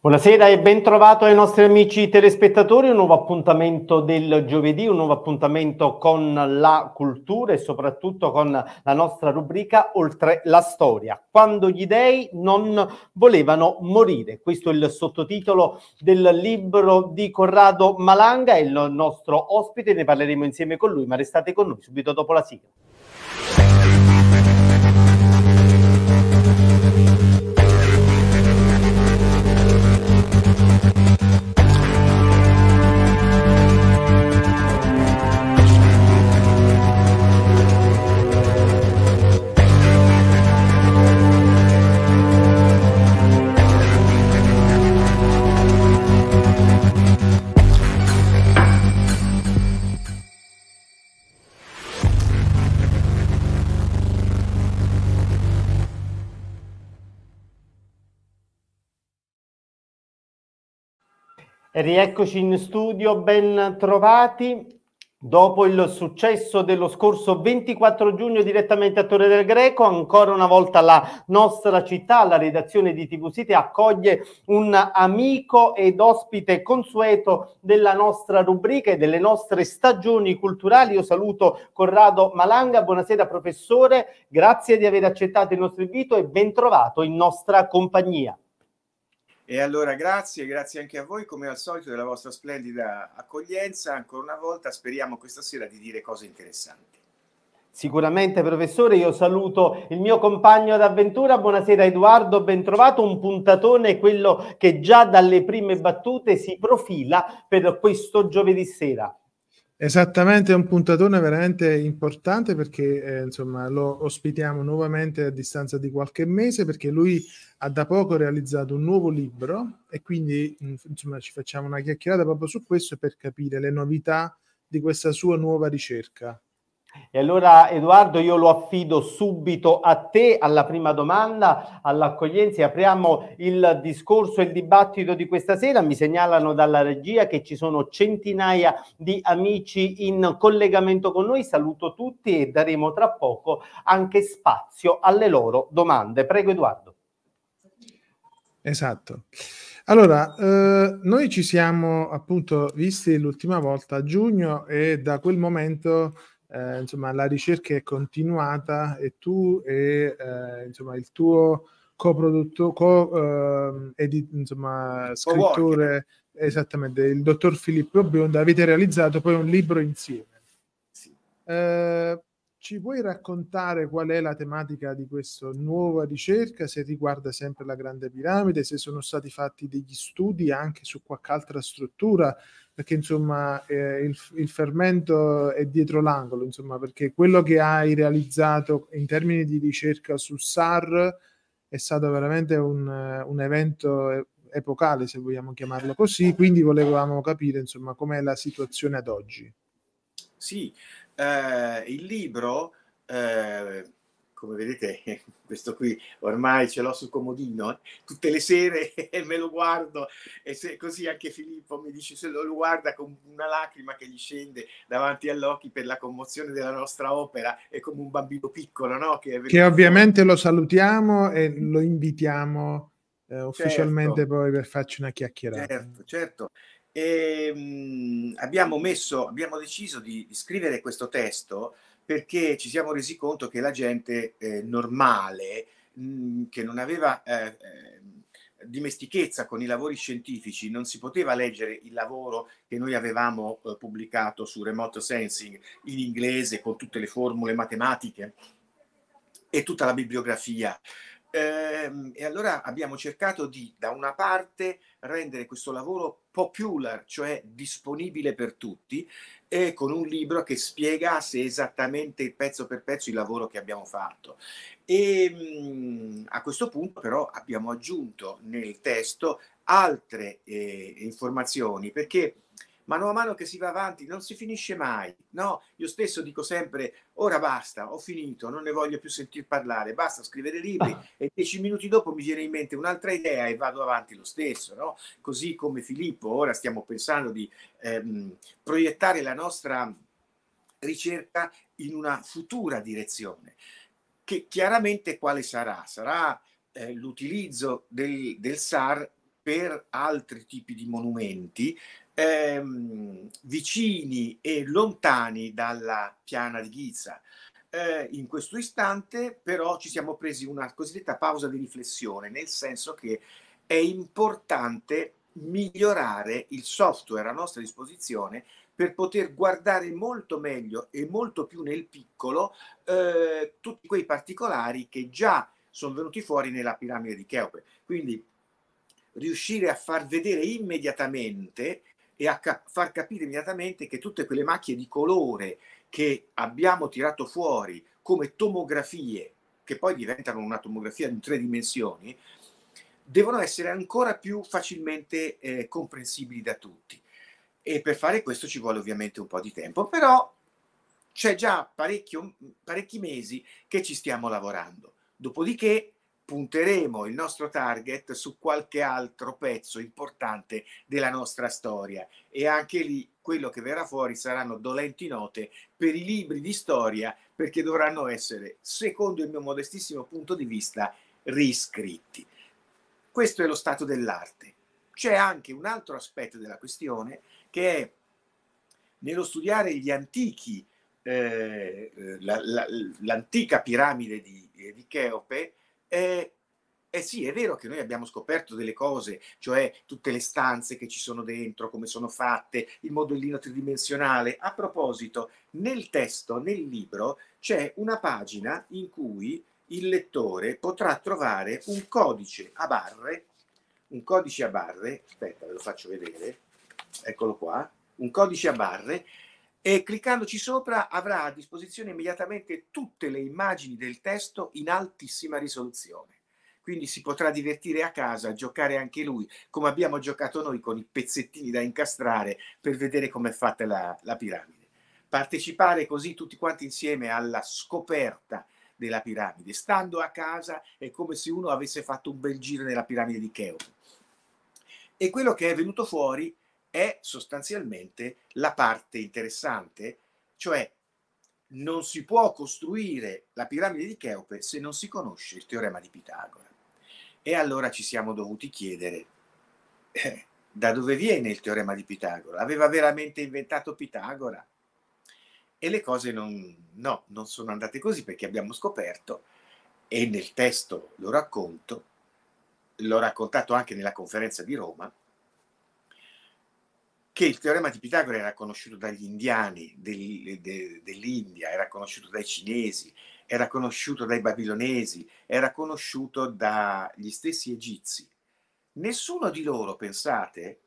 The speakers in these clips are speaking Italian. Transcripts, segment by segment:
Buonasera e ben trovato ai nostri amici telespettatori, un nuovo appuntamento del giovedì, un nuovo appuntamento con la cultura e soprattutto con la nostra rubrica Oltre la storia, quando gli dei non volevano morire. Questo è il sottotitolo del libro di Corrado Malanga, è il nostro ospite, ne parleremo insieme con lui, ma restate con noi subito dopo la sigla. rieccoci in studio, ben trovati. Dopo il successo dello scorso 24 giugno direttamente a Torre del Greco, ancora una volta la nostra città, la redazione di TV City accoglie un amico ed ospite consueto della nostra rubrica e delle nostre stagioni culturali. Io saluto Corrado Malanga, buonasera professore, grazie di aver accettato il nostro invito e bentrovato in nostra compagnia. E allora grazie, grazie anche a voi come al solito della vostra splendida accoglienza. Ancora una volta speriamo questa sera di dire cose interessanti. Sicuramente professore, io saluto il mio compagno d'avventura, buonasera Edoardo, bentrovato, un puntatone, quello che già dalle prime battute si profila per questo giovedì sera. Esattamente, è un puntatone veramente importante perché eh, insomma, lo ospitiamo nuovamente a distanza di qualche mese perché lui ha da poco realizzato un nuovo libro e quindi mm, insomma, ci facciamo una chiacchierata proprio su questo per capire le novità di questa sua nuova ricerca. E allora Edoardo io lo affido subito a te, alla prima domanda, all'accoglienza apriamo il discorso e il dibattito di questa sera. Mi segnalano dalla regia che ci sono centinaia di amici in collegamento con noi, saluto tutti e daremo tra poco anche spazio alle loro domande. Prego Edoardo. Esatto. Allora, eh, noi ci siamo appunto visti l'ultima volta a giugno e da quel momento eh, insomma, la ricerca è continuata e tu e eh, insomma, il tuo coprodotto, co, eh, edit, insomma, scrittore, esattamente, il dottor Filippo Bionda, avete realizzato poi un libro insieme. Sì. Eh, ci puoi raccontare qual è la tematica di questa nuova ricerca, se riguarda sempre la Grande Piramide, se sono stati fatti degli studi anche su qualche altra struttura perché insomma eh, il, il, fermento è dietro l'angolo, insomma, perché quello che hai realizzato in termini di ricerca su SAR è stato veramente un, un evento epocale, se vogliamo chiamarlo così, quindi volevamo capire insomma com'è la situazione ad oggi. Sì, eh, il libro eh, come vedete, questo qui ormai ce l'ho sul comodino, eh. tutte le sere e me lo guardo e se, così anche Filippo mi dice se lo, lo guarda con una lacrima che gli scende davanti agli occhi per la commozione della nostra opera, è come un bambino piccolo, no? Che, che ovviamente lo salutiamo e lo invitiamo eh, certo. ufficialmente certo, poi per farci una chiacchierata. Certo, certo. E, ehm, mh, abbiamo, messo, abbiamo deciso di, di scrivere questo testo perché ci siamo resi conto che la gente eh, normale, mh, mm, che non aveva eh, eh, dimestichezza con i lavori scientifici, non si poteva leggere il lavoro che noi avevamo eh, pubblicato su Remote Sensing in inglese con tutte le formule matematiche e tutta la bibliografia. Ehm, e allora abbiamo cercato di, da una parte, rendere questo lavoro popular, cioè disponibile per tutti, e con un libro che spiegasse esattamente pezzo per pezzo il lavoro che abbiamo fatto. E mh, mm, a questo punto però abbiamo aggiunto nel testo altre eh, informazioni perché mano a mano che si va avanti non si finisce mai. No, io stesso dico sempre, ora basta, ho finito, non ne voglio più sentir parlare, basta scrivere libri ah. e dieci minuti dopo mi viene in mente un'altra idea e vado avanti lo stesso. No? Così come Filippo, ora stiamo pensando di ehm, proiettare la nostra ricerca in una futura direzione, che chiaramente quale sarà? Sarà eh, l'utilizzo del, del SAR per altri tipi di monumenti, ehm, vicini e lontani dalla piana di Ghizza. Eh, in questo istante però ci siamo presi una cosiddetta pausa di riflessione, nel senso che è importante migliorare il software a nostra disposizione per poter guardare molto meglio e molto più nel piccolo eh, tutti quei particolari che già sono venuti fuori nella piramide di Cheope. Quindi riuscire a far vedere immediatamente e a cap- far capire immediatamente che tutte quelle macchie di colore che abbiamo tirato fuori come tomografie, che poi diventano una tomografia in tre dimensioni, devono essere ancora più facilmente eh, comprensibili da tutti. E per fare questo ci vuole ovviamente un po' di tempo, però c'è già parecchio, parecchi mesi che ci stiamo lavorando. Dopodiché punteremo il nostro target su qualche altro pezzo importante della nostra storia e anche lì quello che verrà fuori saranno dolenti note per i libri di storia perché dovranno essere, secondo il mio modestissimo punto di vista, riscritti. Questo è lo stato dell'arte. C'è anche un altro aspetto della questione che è nello studiare gli antichi, eh, la, la, l'antica piramide di, di Cheope, eh, eh sì, è vero che noi abbiamo scoperto delle cose, cioè tutte le stanze che ci sono dentro, come sono fatte, il modellino tridimensionale. A proposito, nel testo, nel libro, c'è una pagina in cui il lettore potrà trovare un codice a barre, un codice a barre, aspetta, ve lo faccio vedere, eccolo qua, un codice a barre e cliccandoci sopra avrà a disposizione immediatamente tutte le immagini del testo in altissima risoluzione. Quindi si potrà divertire a casa, giocare anche lui, come abbiamo giocato noi con i pezzettini da incastrare per vedere com'è fatta la, la piramide. Partecipare così tutti quanti insieme alla scoperta della piramide. Stando a casa è come se uno avesse fatto un bel giro nella piramide di Cheops. E quello che è venuto fuori è sostanzialmente la parte interessante, cioè non si può costruire la piramide di Cheope se non si conosce il teorema di Pitagora. E allora ci siamo dovuti chiedere eh, da dove viene il teorema di Pitagora? Aveva veramente inventato Pitagora? E le cose non, no, non sono andate così perché abbiamo scoperto, e nel testo lo racconto, l'ho raccontato anche nella conferenza di Roma, che il teorema di Pitagora era conosciuto dagli indiani del, de, dell'India, era conosciuto dai cinesi, era conosciuto dai babilonesi, era conosciuto dagli stessi egizi. Nessuno di loro, pensate,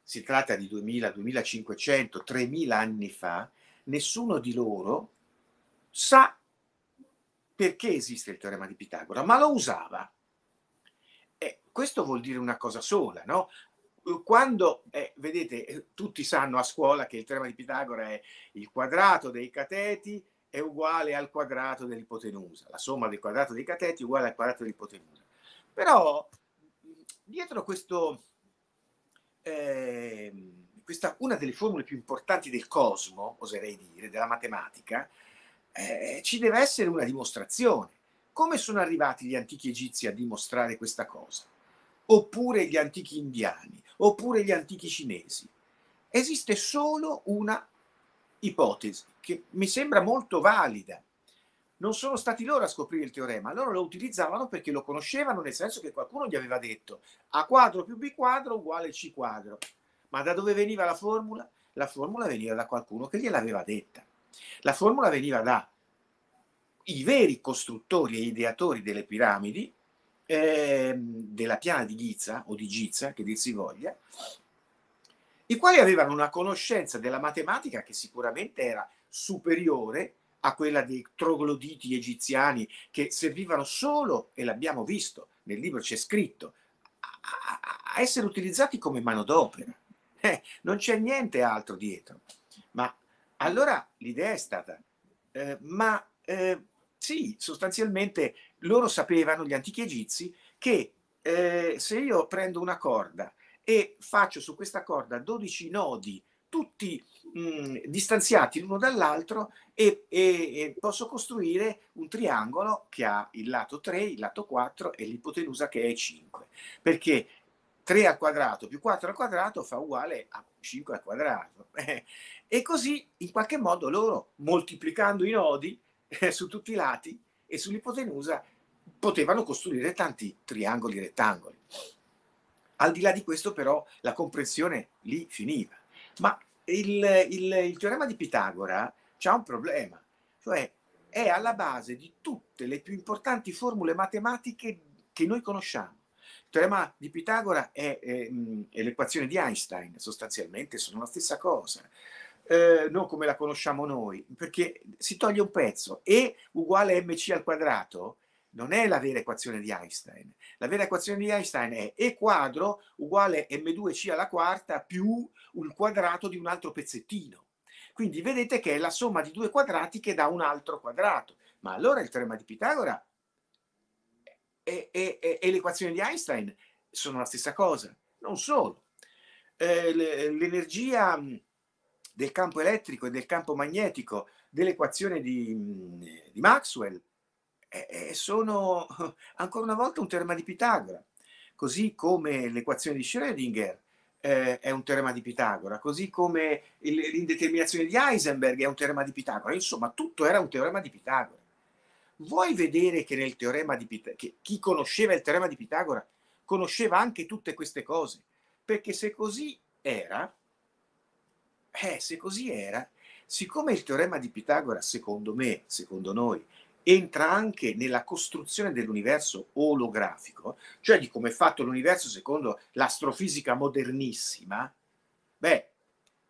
si tratta di 2000, 2500, 3000 anni fa, nessuno di loro sa perché esiste il teorema di Pitagora, ma lo usava. E questo vuol dire una cosa sola, no? quando eh, vedete, eh, tutti sanno a scuola che il teorema di Pitagora è il quadrato dei cateti è uguale al quadrato dell'ipotenusa, la somma del quadrato dei cateti è uguale al quadrato dell'ipotenusa. Però dietro questo, eh, questa, una delle formule più importanti del cosmo, oserei dire, della matematica, eh, ci deve essere una dimostrazione. Come sono arrivati gli antichi egizi a dimostrare questa cosa? oppure gli antichi indiani, oppure gli antichi cinesi. Esiste solo una ipotesi che mi sembra molto valida. Non sono stati loro a scoprire il teorema, loro lo utilizzavano perché lo conoscevano, nel senso che qualcuno gli aveva detto A quadro più B quadro uguale C quadro. Ma da dove veniva la formula? La formula veniva da qualcuno che gliel'aveva detta. La formula veniva da i veri costruttori e ideatori delle piramidi, eh, della piana di Giza o di Giza, che dir si voglia, i quali avevano una conoscenza della matematica che sicuramente era superiore a quella dei trogloditi egiziani che servivano solo, e l'abbiamo visto, nel libro c'è scritto, a, a essere utilizzati come manodopera. Eh, non c'è niente altro dietro. Ma allora l'idea è stata, eh, ma eh, sì, sostanzialmente loro sapevano, gli antichi egizi, che eh, se io prendo una corda e faccio su questa corda 12 nodi, tutti mh, mm, distanziati l'uno dall'altro, e, e, e, posso costruire un triangolo che ha il lato 3, il lato 4 e l'ipotenusa che è 5. Perché 3 al quadrato più 4 al quadrato fa uguale a 5 al quadrato. e così, in qualche modo, loro moltiplicando i nodi eh, su tutti i lati, e sull'ipotenusa potevano costruire tanti triangoli rettangoli. Al di là di questo però la comprensione lì finiva. Ma il, il, il teorema di Pitagora ha un problema, cioè è alla base di tutte le più importanti formule matematiche che noi conosciamo. Il teorema di Pitagora è, è, è l'equazione di Einstein, sostanzialmente sono la stessa cosa eh, non come la conosciamo noi, perché si toglie un pezzo. E uguale mc al quadrato non è la vera equazione di Einstein. La vera equazione di Einstein è E quadro uguale m2c alla quarta più un quadrato di un altro pezzettino. Quindi vedete che è la somma di due quadrati che dà un altro quadrato. Ma allora il teorema di Pitagora e, e, e l'equazione di Einstein sono la stessa cosa. Non solo. Eh, l'energia del campo elettrico e del campo magnetico, dell'equazione di, di Maxwell, eh, sono ancora una volta un teorema di Pitagora, così come l'equazione di Schrödinger eh, è un teorema di Pitagora, così come l'indeterminazione di Heisenberg è un teorema di Pitagora, insomma tutto era un teorema di Pitagora. Vuoi vedere che nel teorema di Pitagora, che chi conosceva il teorema di Pitagora conosceva anche tutte queste cose? Perché se così era, eh, se così era, siccome il teorema di Pitagora, secondo me, secondo noi, entra anche nella costruzione dell'universo olografico, cioè di come è fatto l'universo secondo l'astrofisica modernissima, beh,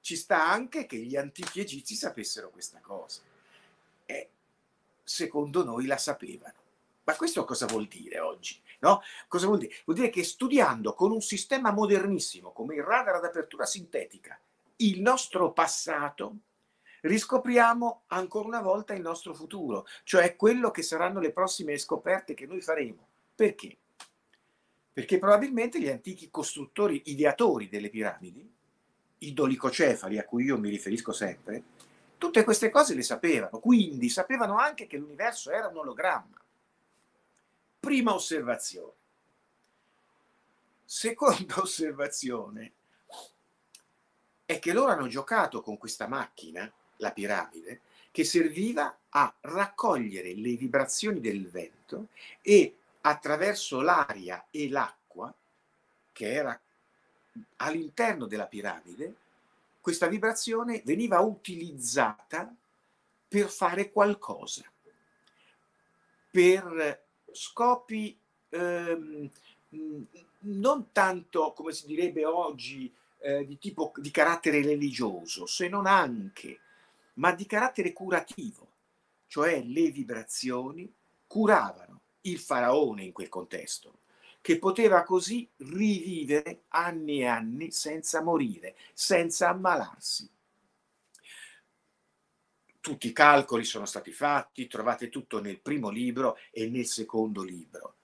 ci sta anche che gli antichi egizi sapessero questa cosa. E secondo noi la sapevano. Ma questo cosa vuol dire oggi? No? Cosa vuol dire? Vuol dire che studiando con un sistema modernissimo come il radar ad apertura sintetica, il nostro passato, riscopriamo ancora una volta il nostro futuro, cioè quello che saranno le prossime scoperte che noi faremo. Perché? Perché probabilmente gli antichi costruttori ideatori delle piramidi, i dolicocefali a cui io mi riferisco sempre, tutte queste cose le sapevano, quindi sapevano anche che l'universo era un ologramma. Prima osservazione. Seconda osservazione, è che loro hanno giocato con questa macchina, la piramide, che serviva a raccogliere le vibrazioni del vento e attraverso l'aria e l'acqua, che era all'interno della piramide, questa vibrazione veniva utilizzata per fare qualcosa, per scopi ehm, non tanto, come si direbbe oggi, eh, di, tipo, di carattere religioso, se non anche, ma di carattere curativo, cioè le vibrazioni curavano il faraone in quel contesto, che poteva così rivivere anni e anni senza morire, senza ammalarsi. Tutti i calcoli sono stati fatti, trovate tutto nel primo libro e nel secondo libro.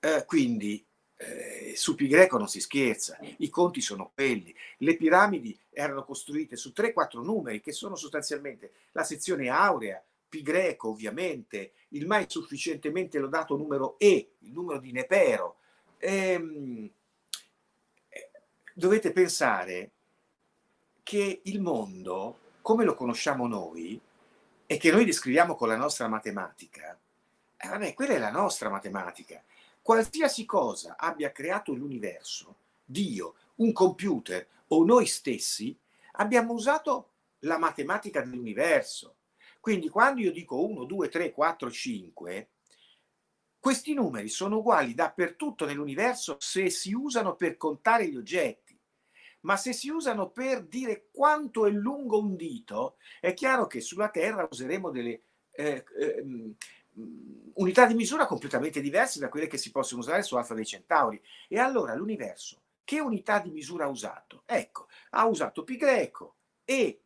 Eh, quindi eh, su Pi greco non si scherza, i conti sono quelli. Le piramidi erano costruite su 3-4 numeri che sono sostanzialmente la sezione aurea, Pi greco ovviamente, il mai sufficientemente lodato numero E, il numero di Nepero. Ehm, eh, dovete pensare che il mondo, come lo conosciamo noi, e che noi descriviamo con la nostra matematica, ah, eh, vabbè, quella è la nostra matematica Qualsiasi cosa abbia creato l'universo, Dio, un computer o noi stessi, abbiamo usato la matematica dell'universo. Quindi quando io dico 1, 2, 3, 4, 5, questi numeri sono uguali dappertutto nell'universo se si usano per contare gli oggetti, ma se si usano per dire quanto è lungo un dito, è chiaro che sulla Terra useremo delle eh, eh, unità di misura completamente diverse da quelle che si possono usare su Alfa dei Centauri. E allora l'universo che unità di misura ha usato? Ecco, ha usato pi greco e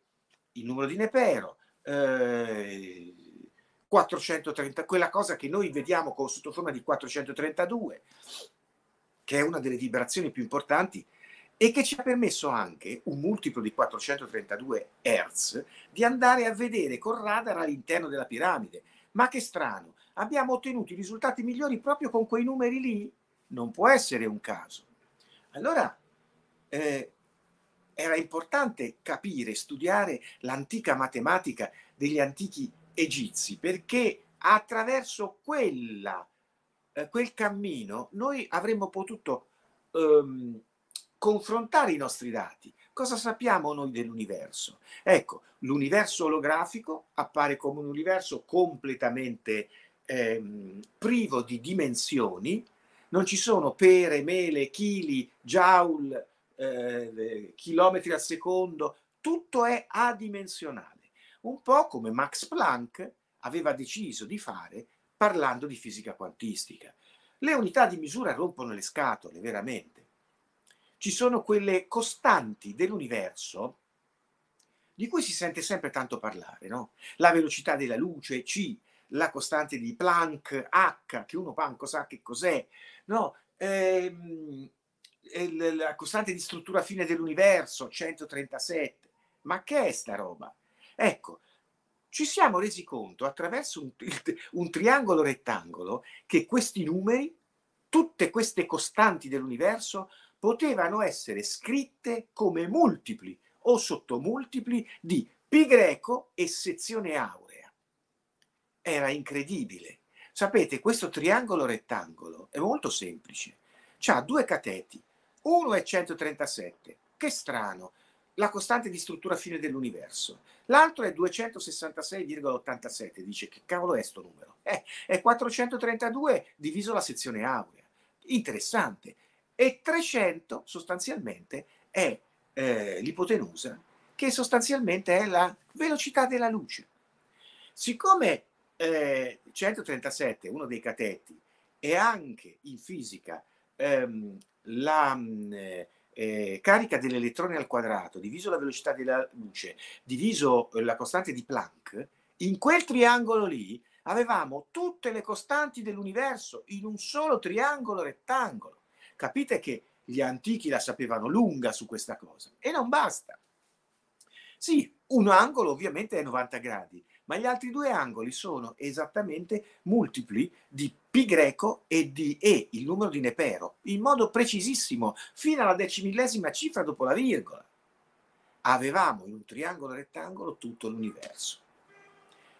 il numero di Nepero, eh, 430, quella cosa che noi vediamo con, sotto forma di 432, che è una delle vibrazioni più importanti e che ci ha permesso anche un multiplo di 432 Hz di andare a vedere con radar all'interno della piramide ma che strano, abbiamo ottenuto i risultati migliori proprio con quei numeri lì? Non può essere un caso. Allora, eh, era importante capire, studiare l'antica matematica degli antichi egizi, perché attraverso quella, eh, quel cammino noi avremmo potuto ehm, confrontare i nostri dati, cosa sappiamo noi dell'universo? Ecco, l'universo olografico appare come un universo completamente ehm, privo di dimensioni, non ci sono pere, mele, chili, joule, eh, chilometri al secondo, tutto è adimensionale, un po' come Max Planck aveva deciso di fare parlando di fisica quantistica. Le unità di misura rompono le scatole, veramente ci sono quelle costanti dell'universo di cui si sente sempre tanto parlare, no? La velocità della luce, C, la costante di Planck, H, che uno manco sa che cos'è, no? Ehm, la costante di struttura fine dell'universo, 137. Ma che è sta roba? Ecco, ci siamo resi conto attraverso un, un triangolo rettangolo che questi numeri, tutte queste costanti dell'universo, potevano essere scritte come multipli o sottomultipli di pi greco e sezione aurea. Era incredibile. Sapete, questo triangolo rettangolo è molto semplice. C'ha due cateti, uno è 137, che strano, la costante di struttura fine dell'universo. L'altro è 266,87, dice che cavolo è sto numero? Eh, è 432 diviso la sezione aurea. Interessante, e 300 sostanzialmente è eh, l'ipotenusa, che sostanzialmente è la velocità della luce. Siccome eh, 137 uno dei catetti e anche in fisica ehm, la eh, eh, carica dell'elettrone al quadrato diviso la velocità della luce diviso la costante di Planck, in quel triangolo lì avevamo tutte le costanti dell'universo in un solo triangolo rettangolo. Capite che gli antichi la sapevano lunga su questa cosa e non basta. Sì, un angolo ovviamente è 90 gradi, ma gli altri due angoli sono esattamente multipli di pi greco e di e, il numero di Nepero, in modo precisissimo, fino alla decimillesima cifra dopo la virgola. Avevamo in un triangolo rettangolo tutto l'universo.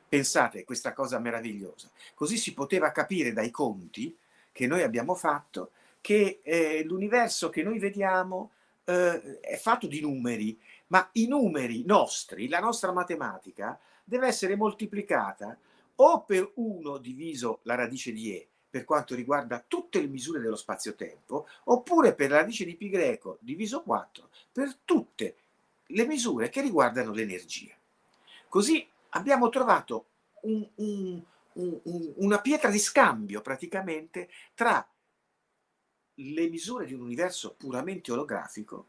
Pensate, questa cosa meravigliosa. Così si poteva capire dai conti che noi abbiamo fatto che eh, l'universo che noi vediamo eh, è fatto di numeri, ma i numeri nostri, la nostra matematica, deve essere moltiplicata o per 1 diviso la radice di E per quanto riguarda tutte le misure dello spazio-tempo, oppure per la radice di π greco diviso 4 per tutte le misure che riguardano l'energia. Così abbiamo trovato un, un, un, una pietra di scambio praticamente tra le misure di un universo puramente olografico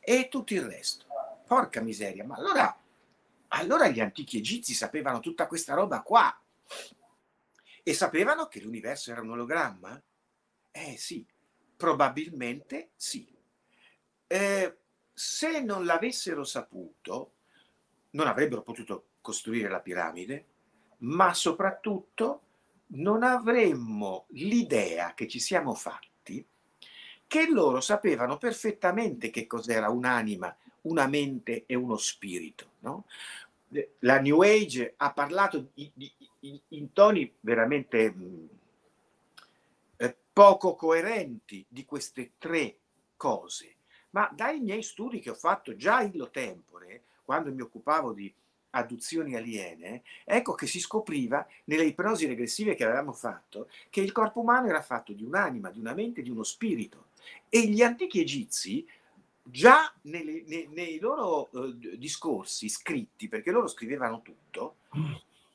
e tutto il resto. Porca miseria, ma allora, allora gli antichi egizi sapevano tutta questa roba qua e sapevano che l'universo era un ologramma? Eh sì, probabilmente sì. Eh, se non l'avessero saputo, non avrebbero potuto costruire la piramide, ma soprattutto non avremmo l'idea che ci siamo fatti che loro sapevano perfettamente che cos'era un'anima, una mente e uno spirito. No? Eh, la New Age ha parlato di, di, in toni veramente mm, eh, poco coerenti di queste tre cose, ma dai miei studi che ho fatto già illo tempore, quando mi occupavo di adduzioni aliene, ecco che si scopriva nelle ipnosi regressive che avevamo fatto che il corpo umano era fatto di un'anima, di una mente, di uno spirito e gli antichi egizi già nelle, nei, nei, loro eh, discorsi scritti, perché loro scrivevano tutto,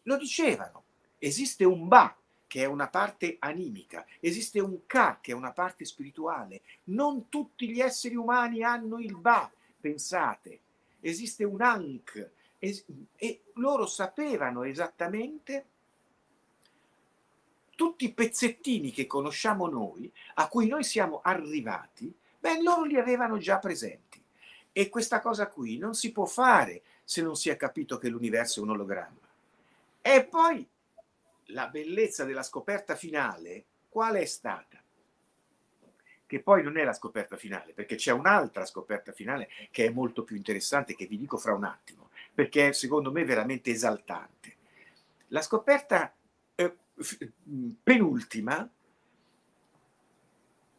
lo dicevano. Esiste un Ba, che è una parte animica, esiste un Ka, che è una parte spirituale. Non tutti gli esseri umani hanno il Ba, pensate. Esiste un Ankh. Es- e loro sapevano esattamente tutti i pezzettini che conosciamo noi, a cui noi siamo arrivati, beh, loro li avevano già presenti. E questa cosa qui non si può fare se non si è capito che l'universo è un ologramma. E poi la bellezza della scoperta finale, qual è stata? Che poi non è la scoperta finale, perché c'è un'altra scoperta finale che è molto più interessante, che vi dico fra un attimo, perché è secondo me veramente esaltante. La scoperta Mm, penultima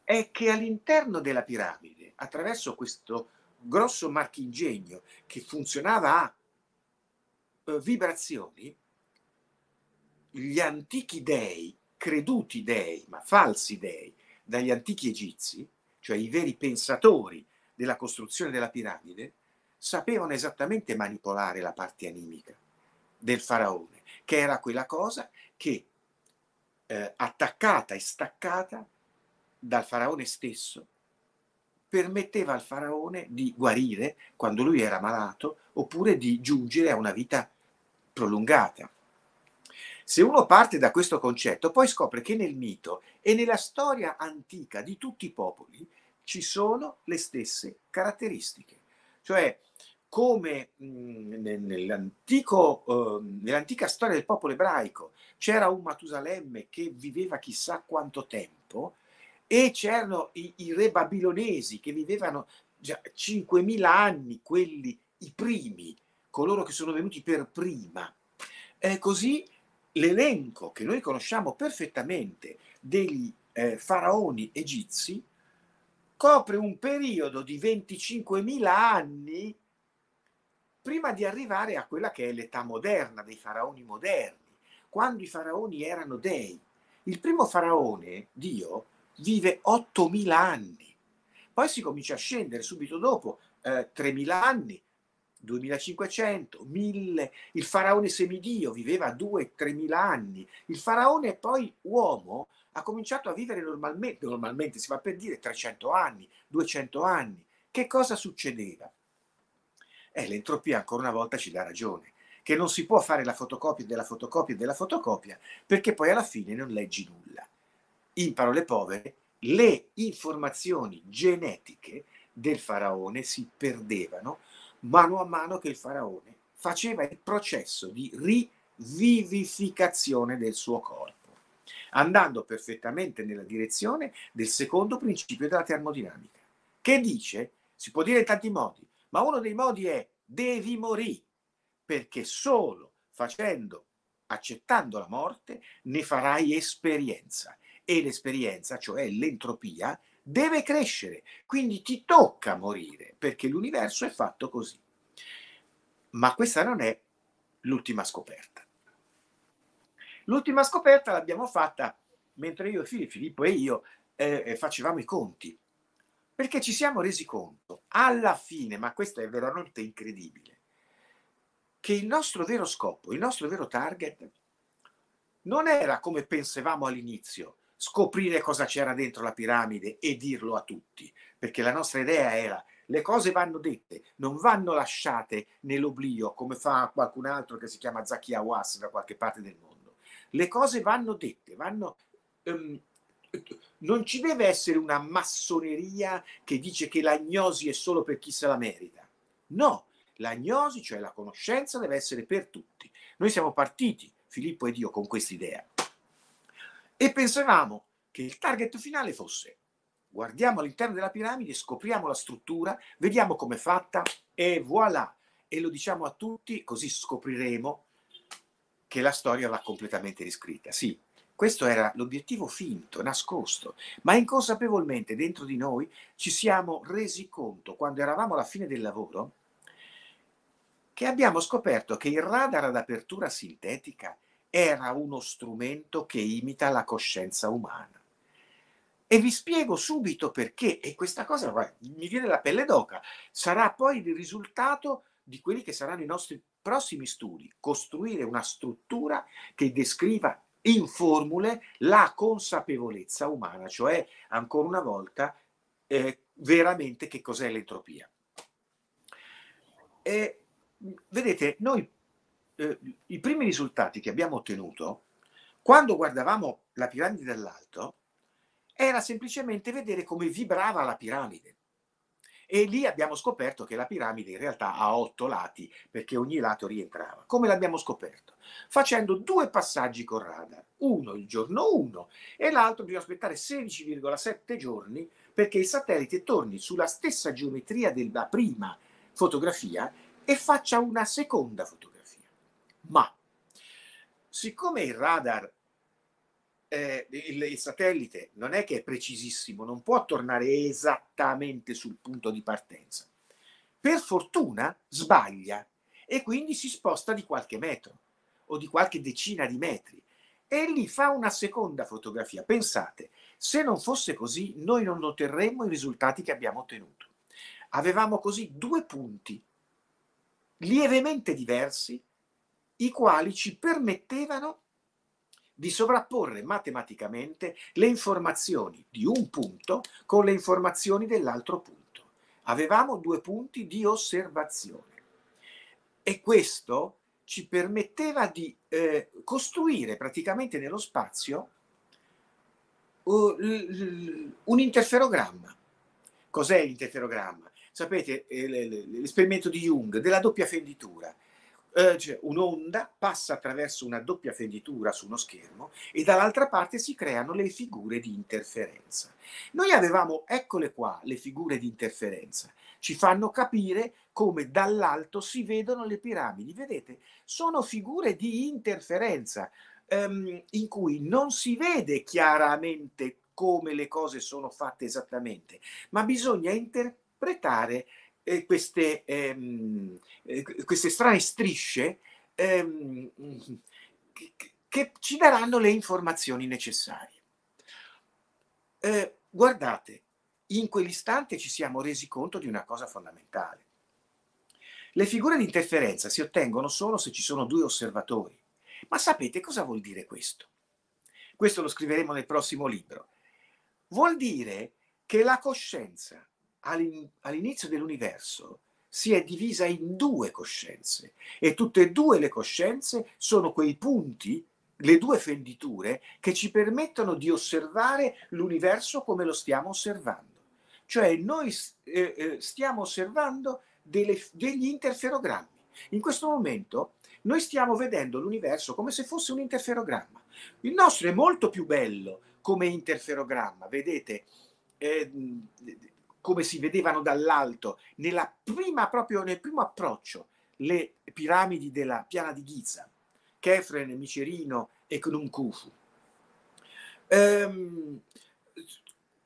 è che all'interno della piramide, attraverso questo grosso marchingegno che funzionava a eh, vibrazioni, gli antichi dei, creduti dei, ma falsi dei, dagli antichi egizi, cioè i veri pensatori della costruzione della piramide, sapevano esattamente manipolare la parte animica del faraone, che era quella cosa che eh, attaccata e staccata dal faraone stesso, permetteva al faraone di guarire quando lui era malato oppure di giungere a una vita prolungata. Se uno parte da questo concetto, poi scopre che nel mito e nella storia antica di tutti i popoli ci sono le stesse caratteristiche. Cioè, come mm, nell'antico, ehm, nell'antica storia del popolo ebraico c'era un Matusalemme che viveva chissà quanto tempo e c'erano i, i re babilonesi che vivevano già 5.000 anni, quelli i primi, coloro che sono venuti per prima. E così l'elenco che noi conosciamo perfettamente dei eh, faraoni egizi copre un periodo di 25.000 anni prima di arrivare a quella che è l'età moderna dei faraoni moderni, quando i faraoni erano dei. Il primo faraone, Dio, vive 8.000 anni, poi si comincia a scendere subito dopo, eh, 3.000 anni, 2500, 1000, il faraone semidio viveva 2-3000 anni, il faraone poi uomo ha cominciato a vivere normalmente, normalmente si va per dire 300 anni, 200 anni. Che cosa succedeva? Eh, l'entropia ancora una volta ci dà ragione, che non si può fare la fotocopia della fotocopia della fotocopia perché poi alla fine non leggi nulla. In parole povere, le informazioni genetiche del faraone si perdevano mano a mano che il faraone faceva il processo di rivivificazione del suo corpo andando perfettamente nella direzione del secondo principio della termodinamica, che dice, si può dire in tanti modi, ma uno dei modi è devi morire, perché solo facendo, accettando la morte, ne farai esperienza. E l'esperienza, cioè l'entropia, deve crescere, quindi ti tocca morire, perché l'universo è fatto così. Ma questa non è l'ultima scoperta. L'ultima scoperta l'abbiamo fatta mentre io, Filippo e io eh, eh facevamo i conti perché ci siamo resi conto, alla fine, ma questo è veramente incredibile, che il nostro vero scopo, il nostro vero target, non era come pensavamo all'inizio, scoprire cosa c'era dentro la piramide e dirlo a tutti, perché la nostra idea era le cose vanno dette, non vanno lasciate nell'oblio come fa qualcun altro che si chiama Zaki Awas da qualche parte del mondo. Le cose vanno dette, vanno um, non ci deve essere una massoneria che dice che l'agnosi è solo per chi se la merita. No, l'agnosi, cioè la conoscenza, deve essere per tutti. Noi siamo partiti, Filippo ed io, con quest'idea. E pensavamo che il target finale fosse guardiamo all'interno della piramide, scopriamo la struttura, vediamo com'è fatta e voilà. E lo diciamo a tutti, così scopriremo che la storia va completamente riscritta. Sì, questo era l'obiettivo finto, nascosto, ma inconsapevolmente dentro di noi ci siamo resi conto, quando eravamo alla fine del lavoro, che abbiamo scoperto che il radar ad apertura sintetica era uno strumento che imita la coscienza umana. E vi spiego subito perché, e questa cosa mi viene la pelle d'oca, sarà poi il risultato di quelli che saranno i nostri prossimi studi, costruire una struttura che descriva in formule la consapevolezza umana, cioè ancora una volta eh, veramente che cos'è l'entropia. E, vedete, noi eh, i primi risultati che abbiamo ottenuto quando guardavamo la piramide dall'alto era semplicemente vedere come vibrava la piramide. E lì abbiamo scoperto che la piramide in realtà ha otto lati, perché ogni lato rientrava. Come l'abbiamo scoperto? Facendo due passaggi con radar, uno il giorno 1 e l'altro bisogna aspettare 16,7 giorni perché il satellite torni sulla stessa geometria della prima fotografia e faccia una seconda fotografia. Ma siccome il radar eh, il, il, satellite non è che è precisissimo, non può tornare esattamente sul punto di partenza. Per fortuna sbaglia e quindi si sposta di qualche metro o di qualche decina di metri e lì fa una seconda fotografia. Pensate, se non fosse così, noi non otterremmo i risultati che abbiamo ottenuto. Avevamo così due punti lievemente diversi, i quali ci permettevano di sovrapporre matematicamente le informazioni di un punto con le informazioni dell'altro punto. Avevamo due punti di osservazione e questo ci permetteva di eh, costruire praticamente nello spazio uh, un interferogramma. Cos'è l'interferogramma? Sapete eh, l'esperimento di Jung della doppia fenditura eh, cioè un'onda passa attraverso una doppia fenditura su uno schermo e dall'altra parte si creano le figure di interferenza. Noi avevamo, eccole qua, le figure di interferenza. Ci fanno capire come dall'alto si vedono le piramidi. Vedete, sono figure di interferenza ehm, in cui non si vede chiaramente come le cose sono fatte esattamente, ma bisogna interpretare eh, queste, ehm, queste, strane strisce ehm, che, che, ci daranno le informazioni necessarie. Eh, guardate, in quell'istante ci siamo resi conto di una cosa fondamentale. Le figure di interferenza si ottengono solo se ci sono due osservatori. Ma sapete cosa vuol dire questo? Questo lo scriveremo nel prossimo libro. Vuol dire che la coscienza all'inizio dell'universo si è divisa in due coscienze e tutte e due le coscienze sono quei punti, le due fenditure che ci permettono di osservare l'universo come lo stiamo osservando. Cioè noi eh, eh, stiamo osservando delle, degli interferogrammi. In questo momento noi stiamo vedendo l'universo come se fosse un interferogramma. Il nostro è molto più bello come interferogramma, vedete, eh, come si vedevano dall'alto, prima, proprio nel primo approccio, le piramidi della piana di Giza, Kefren, Micerino e Knumkufu. Ehm,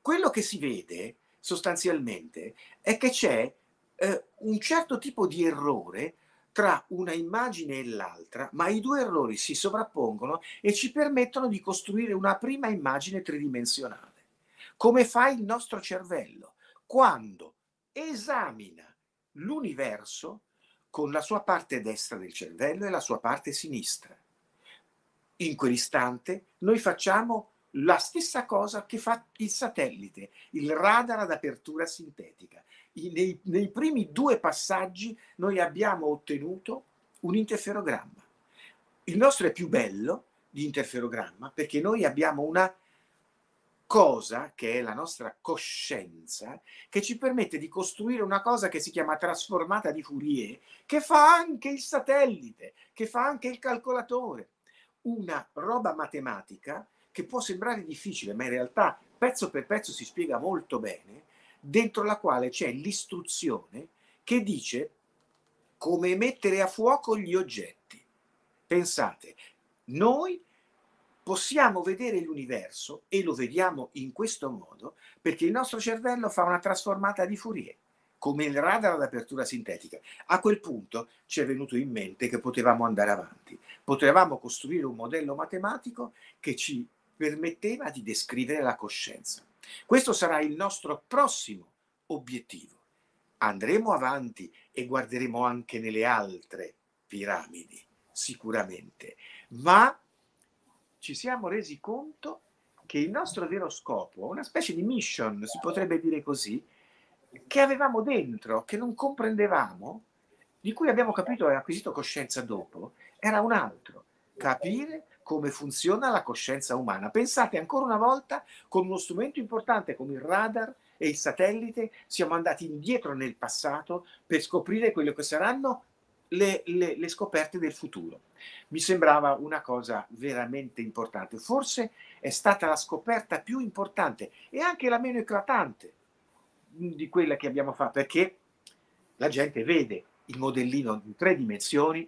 quello che si vede sostanzialmente è che c'è eh, un certo tipo di errore tra una immagine e l'altra, ma i due errori si sovrappongono e ci permettono di costruire una prima immagine tridimensionale, come fa il nostro cervello quando esamina l'universo con la sua parte destra del cervello e la sua parte sinistra. In quell'istante noi facciamo la stessa cosa che fa il satellite, il radar ad apertura sintetica. Nei, nei primi due passaggi noi abbiamo ottenuto un interferogramma. Il nostro è più bello di interferogramma perché noi abbiamo una cosa che è la nostra coscienza, che ci permette di costruire una cosa che si chiama trasformata di Fourier, che fa anche il satellite, che fa anche il calcolatore. Una roba matematica che può sembrare difficile, ma in realtà pezzo per pezzo si spiega molto bene, dentro la quale c'è l'istruzione che dice come mettere a fuoco gli oggetti. Pensate, noi possiamo vedere l'universo e lo vediamo in questo modo perché il nostro cervello fa una trasformata di Fourier come il radar ad apertura sintetica. A quel punto ci è venuto in mente che potevamo andare avanti, potevamo costruire un modello matematico che ci permetteva di descrivere la coscienza. Questo sarà il nostro prossimo obiettivo. Andremo avanti e guarderemo anche nelle altre piramidi, sicuramente, ma ci siamo resi conto che il nostro vero scopo, una specie di mission, si potrebbe dire così, che avevamo dentro, che non comprendevamo, di cui abbiamo capito e acquisito coscienza dopo, era un altro, capire come funziona la coscienza umana. Pensate ancora una volta, con uno strumento importante come il radar e il satellite, siamo andati indietro nel passato per scoprire quello che saranno le, le, le scoperte del futuro. Mi sembrava una cosa veramente importante, forse è stata la scoperta più importante e anche la meno eclatante di quella che abbiamo fatto, perché la gente vede il modellino in tre dimensioni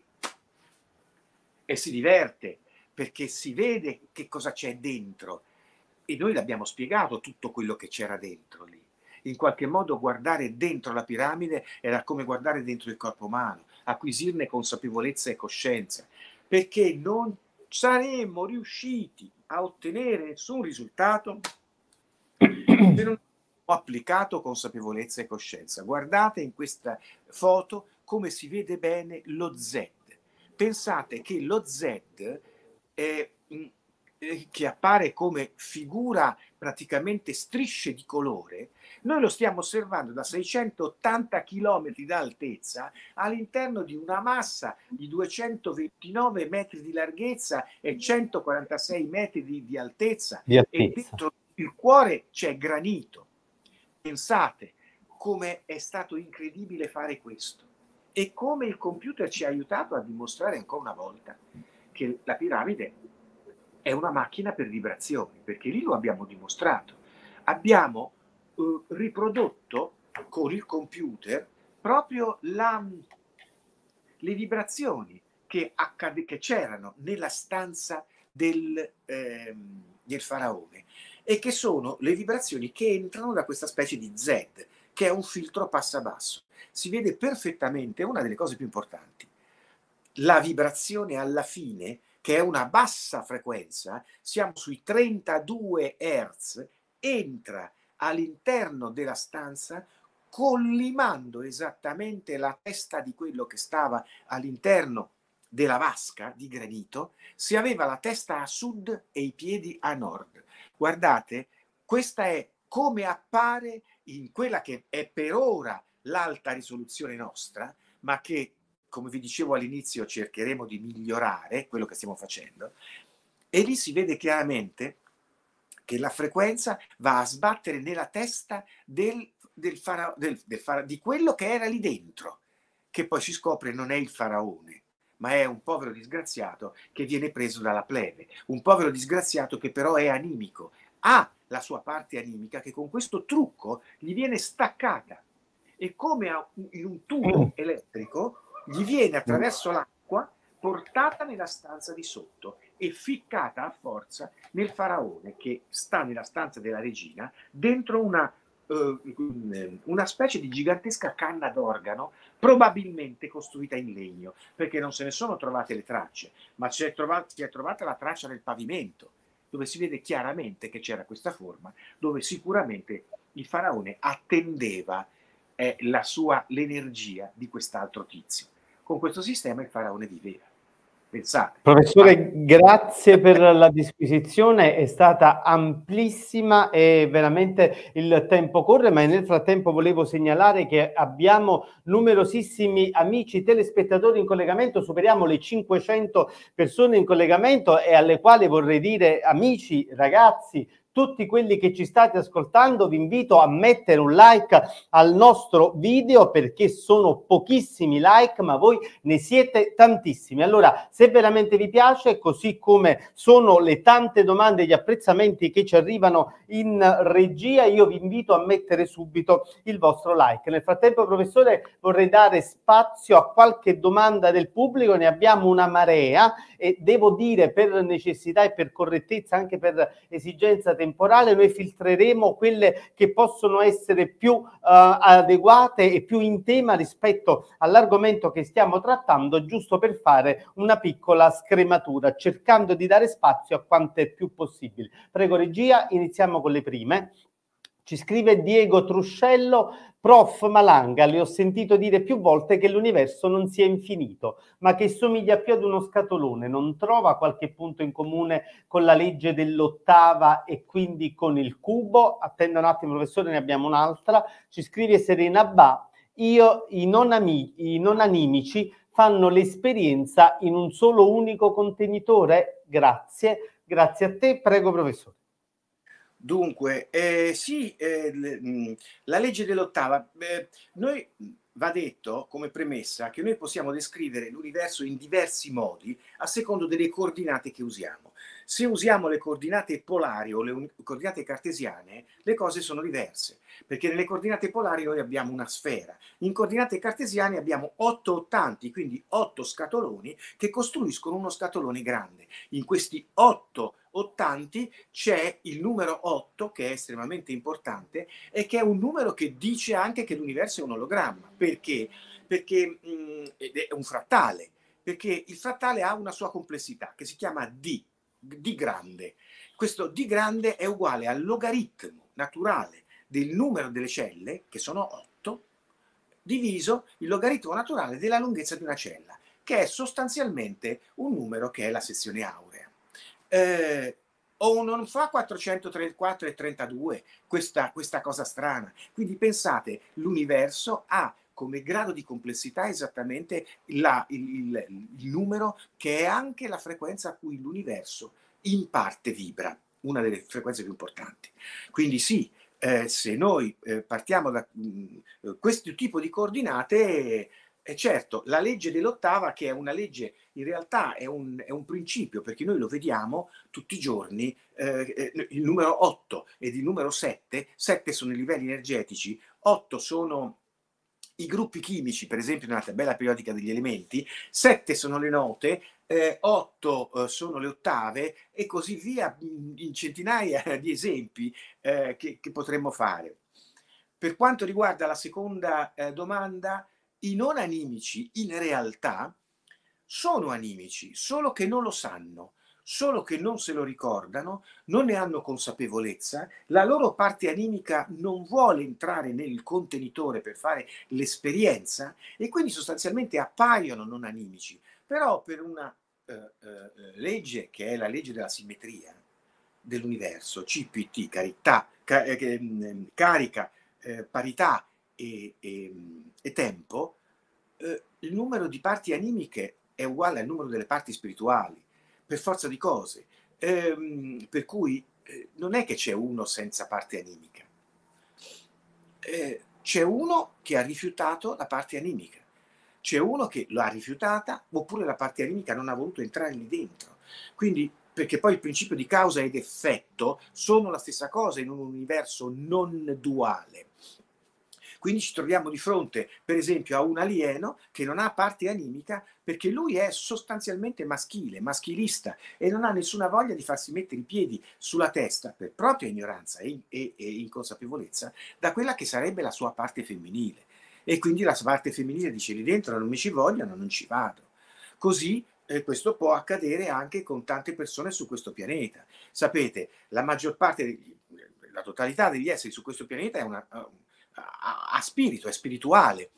e si diverte perché si vede che cosa c'è dentro e noi l'abbiamo spiegato tutto quello che c'era dentro lì. In qualche modo guardare dentro la piramide era come guardare dentro il corpo umano, acquisirne consapevolezza e coscienza, perché non saremmo riusciti a ottenere nessun risultato se non ho applicato consapevolezza e coscienza. Guardate in questa foto come si vede bene lo Z. Pensate che lo Z è, mm, eh, che appare come figura praticamente strisce di colore, noi lo stiamo osservando da 680 km d'altezza all'interno di una massa di 229 metri di larghezza e 146 metri di, di altezza. di altezza. E dentro il cuore c'è granito. Pensate come è stato incredibile fare questo e come il computer ci ha aiutato a dimostrare ancora una volta che la piramide è una macchina per vibrazioni, perché lì lo abbiamo dimostrato. Abbiamo eh, riprodotto con il computer proprio la, le vibrazioni che, accade, che, c'erano nella stanza del, eh, del faraone e che sono le vibrazioni che entrano da questa specie di Z, che è un filtro passa-basso. Si vede perfettamente una delle cose più importanti. La vibrazione alla fine che è una bassa frequenza, siamo sui 32 Hz, entra all'interno della stanza collimando esattamente la testa di quello che stava all'interno della vasca di granito, si aveva la testa a sud e i piedi a nord. Guardate, questa è come appare in quella che è per ora l'alta risoluzione nostra, ma che come vi dicevo all'inizio, cercheremo di migliorare quello che stiamo facendo, e lì si vede chiaramente che la frequenza va a sbattere nella testa del, del farao, del, del farao, di quello che era lì dentro, che poi si scopre non è il faraone, ma è un povero disgraziato che viene preso dalla plebe, un povero disgraziato che però è animico, ha la sua parte animica che con questo trucco gli viene staccata e come in un tubo mm. elettrico gli viene mm. attraverso l'acqua portata nella stanza di sotto e ficcata a forza nel faraone che sta nella stanza della regina dentro una, eh, una specie di gigantesca canna d'organo probabilmente costruita in legno perché non se ne sono trovate le tracce ma si è trovata, si è trovata la traccia del pavimento dove si vede chiaramente che c'era questa forma dove sicuramente il faraone attendeva è la sua, l'energia di quest'altro tizio. Con questo sistema il faraone viveva. Pensate. Professore, ah. grazie per la disquisizione, è stata amplissima e veramente il tempo corre, ma nel frattempo volevo segnalare che abbiamo numerosissimi amici telespettatori in collegamento, superiamo le 500 persone in collegamento e alle quali vorrei dire amici, ragazzi, tutti quelli che ci state ascoltando, vi invito a mettere un like al nostro video perché sono pochissimi like, ma voi ne siete tantissimi. Allora, se veramente vi piace, così come sono le tante domande e gli apprezzamenti che ci arrivano in regia, io vi invito a mettere subito il vostro like. Nel frattempo, professore, vorrei dare spazio a qualche domanda del pubblico, ne abbiamo una marea e devo dire per necessità e per correttezza, anche per esigenza temporale, noi filtreremo quelle che possono essere più uh, adeguate e più in tema rispetto all'argomento che stiamo trattando, giusto per fare una piccola scrematura, cercando di dare spazio a quante più possibili. Prego regia, iniziamo con le prime. Ci scrive Diego Truscello, prof Malanga, le ho sentito dire più volte che l'universo non sia infinito, ma che somiglia più ad uno scatolone, non trova qualche punto in comune con la legge dell'ottava e quindi con il cubo? Attenda un attimo professore, ne abbiamo un'altra. Ci scrive Serena Ba, io i non, ami, i non animici fanno l'esperienza in un solo unico contenitore? Grazie, grazie a te, prego professore. Dunque, eh, sì, eh, mm, la legge dell'ottava, eh, noi mm, va detto come premessa che noi possiamo descrivere l'universo in diversi modi a secondo delle coordinate che usiamo. Se usiamo le coordinate polari o le un- coordinate cartesiane, le cose sono diverse, perché nelle coordinate polari noi abbiamo una sfera, in coordinate cartesiane abbiamo otto ottanti, quindi otto scatoloni che costruiscono uno scatolone grande. In questi otto 80 c'è il numero 8 che è estremamente importante e che è un numero che dice anche che l'universo è un ologramma. Perché? Perché mh, è un frattale, perché il frattale ha una sua complessità che si chiama D, D grande. Questo D grande è uguale al logaritmo naturale del numero delle celle, che sono 8, diviso il logaritmo naturale della lunghezza di una cella, che è sostanzialmente un numero che è la sezione aurea eh, o non fa 434 e 32, questa, questa cosa strana. Quindi pensate, l'universo ha come grado di complessità esattamente la, il, il, il numero che è anche la frequenza a cui l'universo in parte vibra, una delle frequenze più importanti. Quindi sì, eh, se noi eh, partiamo da mh, mm, questo tipo di coordinate, e eh, certo, la legge dell'ottava che è una legge, in realtà è un, è un principio, perché noi lo vediamo tutti i giorni, eh, eh il numero 8 ed il numero 7, 7 sono i livelli energetici, 8 sono i gruppi chimici, per esempio nella tabella periodica degli elementi, 7 sono le note, 8 eh, eh, sono le ottave e così via mm, in centinaia di esempi eh, che, che, potremmo fare. Per quanto riguarda la seconda domanda, i non animici in realtà sono animici, solo che non lo sanno, solo che non se lo ricordano, non ne hanno consapevolezza, la loro parte animica non vuole entrare nel contenitore per fare l'esperienza e quindi sostanzialmente appaiono non animici, però per una eh, eh, legge che è la legge della simmetria dell'universo, CPT, carità, ca- eh, mm, carica, eh, parità, e, e, e tempo, eh, il numero di parti animiche è uguale al numero delle parti spirituali, per forza di cose. Ehm, per cui eh, non è che c'è uno senza parte animica. Eh, c'è uno che ha rifiutato la parte animica, c'è uno che l'ha rifiutata oppure la parte animica non ha voluto entrare lì dentro. Quindi, perché poi il principio di causa ed effetto sono la stessa cosa in un universo non duale. Quindi ci troviamo di fronte, per esempio, a un alieno che non ha parte animica perché lui è sostanzialmente maschile, maschilista e non ha nessuna voglia di farsi mettere i piedi sulla testa per propria ignoranza e, e, e inconsapevolezza da quella che sarebbe la sua parte femminile. E quindi la parte femminile dice lì dentro non mi ci vogliono, non ci vado. Così e eh, questo può accadere anche con tante persone su questo pianeta. Sapete, la maggior parte, la totalità degli esseri su questo pianeta è una, eh, ha, spirito, è spirituale,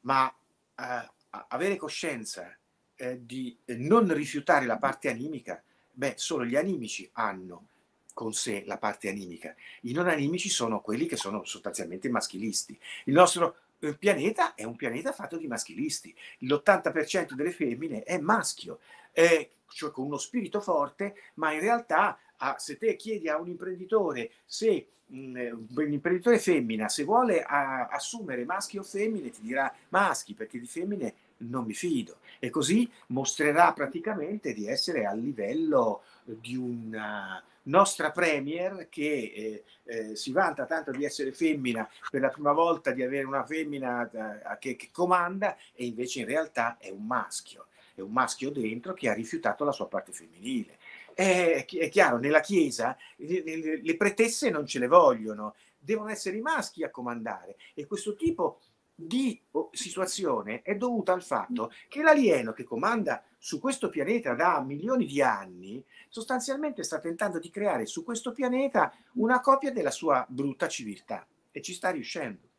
ma eh, avere coscienza eh, di non rifiutare la parte animica, beh, solo gli animici hanno con sé la parte animica. I non animici sono quelli che sono sostanzialmente maschilisti. Il nostro eh, pianeta è un pianeta fatto di maschilisti. L'80% delle femmine è maschio, è, eh, cioè con uno spirito forte, ma in realtà a, se te chiedi a un imprenditore se mm, eh, l'imprenditore femmina se vuole a, assumere maschi o femmine ti dirà maschi perché di femmine non mi fido e così mostrerà praticamente di essere al livello di una nostra premier che eh, eh, si vanta tanto di essere femmina per la prima volta di avere una femmina da, eh, che, che comanda e invece in realtà è un maschio è un maschio dentro che ha rifiutato la sua parte femminile eh, è, è chiaro, nella Chiesa le, le pretesse non ce le vogliono, devono essere i maschi a comandare e questo tipo di oh, situazione è dovuta al fatto che l'alieno che comanda su questo pianeta da milioni di anni sostanzialmente sta tentando di creare su questo pianeta una copia della sua brutta civiltà e ci sta riuscendo.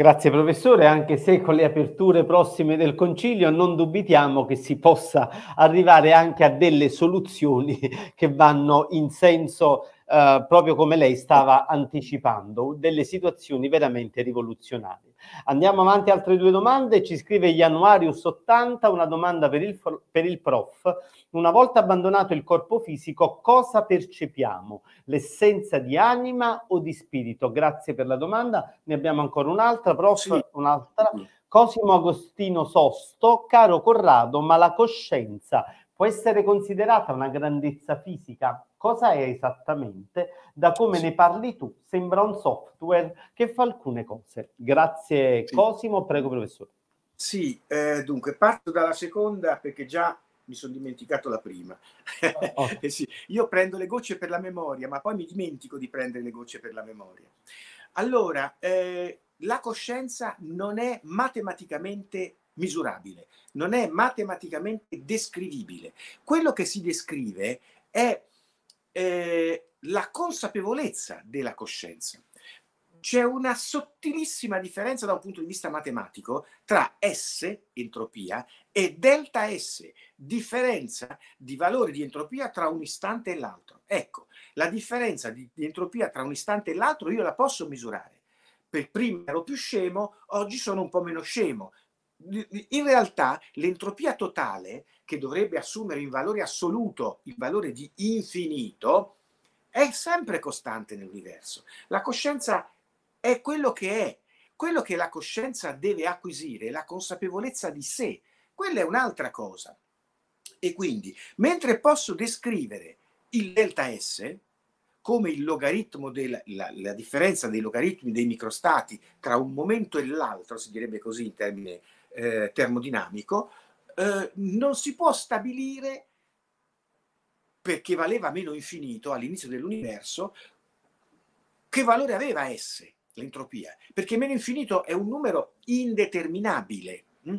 Grazie professore, anche se con le aperture prossime del Concilio non dubitiamo che si possa arrivare anche a delle soluzioni che vanno in senso eh, proprio come lei stava anticipando, delle situazioni veramente rivoluzionarie. Andiamo avanti, altre due domande. Ci scrive Januarius 80, una domanda per il, per il prof. Una volta abbandonato il corpo fisico, cosa percepiamo? L'essenza di anima o di spirito? Grazie per la domanda. Ne abbiamo ancora un'altra, prof, sì. un'altra. Mm. Cosimo Agostino Sosto, caro Corrado, ma la coscienza può essere considerata una grandezza fisica. Cosa è esattamente? Da come sì. ne parli tu, sembra un software che fa alcune cose. Grazie sì. Cosimo, prego professore. Sì, eh, dunque parto dalla seconda perché già mi sono dimenticato la prima. Oh. Eh sì, io prendo le gocce per la memoria, ma poi mi dimentico di prendere le gocce per la memoria. Allora, eh, la coscienza non è matematicamente misurabile, non è matematicamente descrivibile. Quello che si descrive è eh, la consapevolezza della coscienza. C'è una sottilissima differenza da un punto di vista matematico tra S, entropia, e delta S, differenza di valore di entropia tra un istante e l'altro. Ecco, la differenza di, di entropia tra un istante e l'altro io la posso misurare. Per prima ero più scemo, oggi sono un po' meno scemo, in realtà l'entropia totale, che dovrebbe assumere in valore assoluto il valore di infinito, è sempre costante nell'universo. La coscienza è quello che è, quello che la coscienza deve acquisire, la consapevolezza di sé. Quella è un'altra cosa. E quindi, mentre posso descrivere il delta S come il logaritmo della la, la differenza dei logaritmi dei microstati tra un momento e l'altro, si direbbe così in termini eh, termodinamico, eh, non si può stabilire perché valeva meno infinito all'inizio dell'universo che valore aveva S, l'entropia, perché meno infinito è un numero indeterminabile. Mm?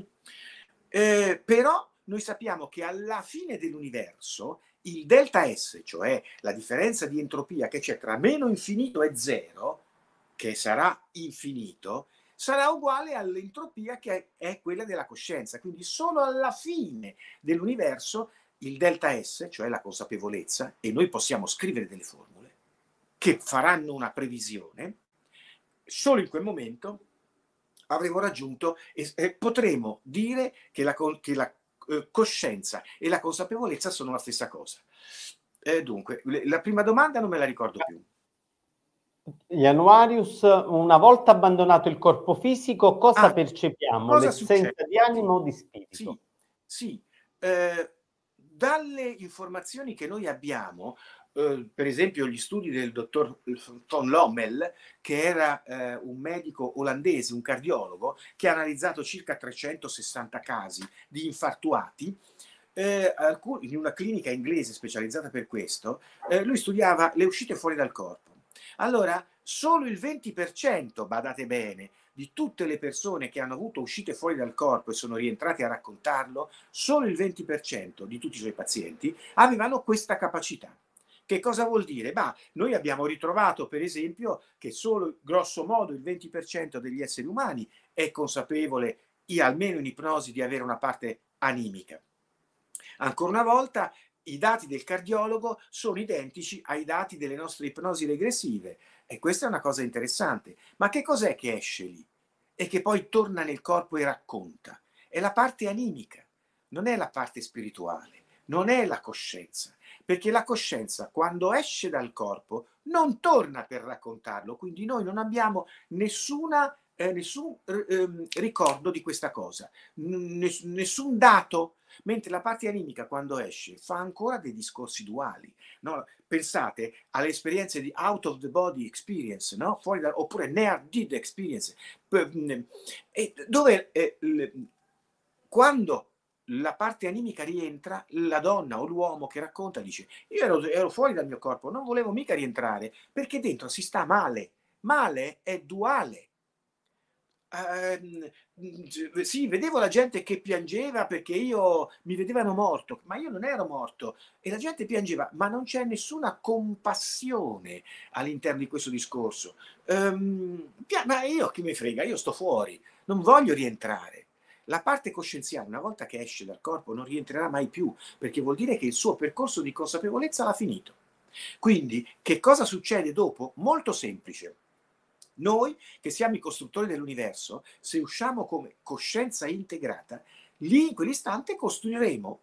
Eh, però noi sappiamo che alla fine dell'universo il delta S, cioè la differenza di entropia che c'è tra meno infinito e zero, che sarà infinito, sarà uguale all'entropia che è quella della coscienza. Quindi solo alla fine dell'universo il delta S, cioè la consapevolezza, e noi possiamo scrivere delle formule che faranno una previsione, solo in quel momento avremo raggiunto e, e potremo dire che la, che la eh, coscienza e la consapevolezza sono la stessa cosa. Eh, dunque, la prima domanda non me la ricordo più. Januarius, una volta abbandonato il corpo fisico, cosa ah, percepiamo? Cosa L'essenza di animo o di spirito? Sì, sì. Eh, dalle informazioni che noi abbiamo, eh, per esempio gli studi del dottor Ton Lommel, che era eh, un medico olandese, un cardiologo, che ha analizzato circa 360 casi di infartuati, eh, in una clinica inglese specializzata per questo, eh, lui studiava le uscite fuori dal corpo allora, solo il 20%, badate bene, di tutte le persone che hanno avuto uscite fuori dal corpo e sono rientrate a raccontarlo, solo il 20% di tutti i suoi pazienti avevano questa capacità. Che cosa vuol dire? Bah, noi abbiamo ritrovato, per esempio, che solo grosso modo il 20% degli esseri umani è consapevole, almeno in ipnosi, di avere una parte animica. Ancora una volta i dati del cardiologo sono identici ai dati delle nostre ipnosi regressive e questa è una cosa interessante. Ma che cos'è che esce lì e che poi torna nel corpo e racconta? È la parte animica, non è la parte spirituale, non è la coscienza, perché la coscienza quando esce dal corpo non torna per raccontarlo, quindi noi non abbiamo nessuna, eh, nessun eh, ricordo di questa cosa, N- nessun dato Mentre la parte animica, quando esce, fa ancora dei discorsi duali. No? Pensate alle esperienze di out of the body experience, no? da, oppure near did experience, e dove eh, quando la parte animica rientra, la donna o l'uomo che racconta dice io ero, ero, fuori dal mio corpo, non volevo mica rientrare perché dentro si sta male. Male è duale eh, sì, vedevo la gente che piangeva perché io mi vedevano morto, ma io non ero morto e la gente piangeva, ma non c'è nessuna compassione all'interno di questo discorso. Um, ma io chi mi frega, io sto fuori, non voglio rientrare. La parte coscienziale, una volta che esce dal corpo, non rientrerà mai più, perché vuol dire che il suo percorso di consapevolezza l'ha finito. Quindi, che cosa succede dopo? Molto semplice noi che siamo i costruttori dell'universo, se usciamo come coscienza integrata, lì in quell'istante costruiremo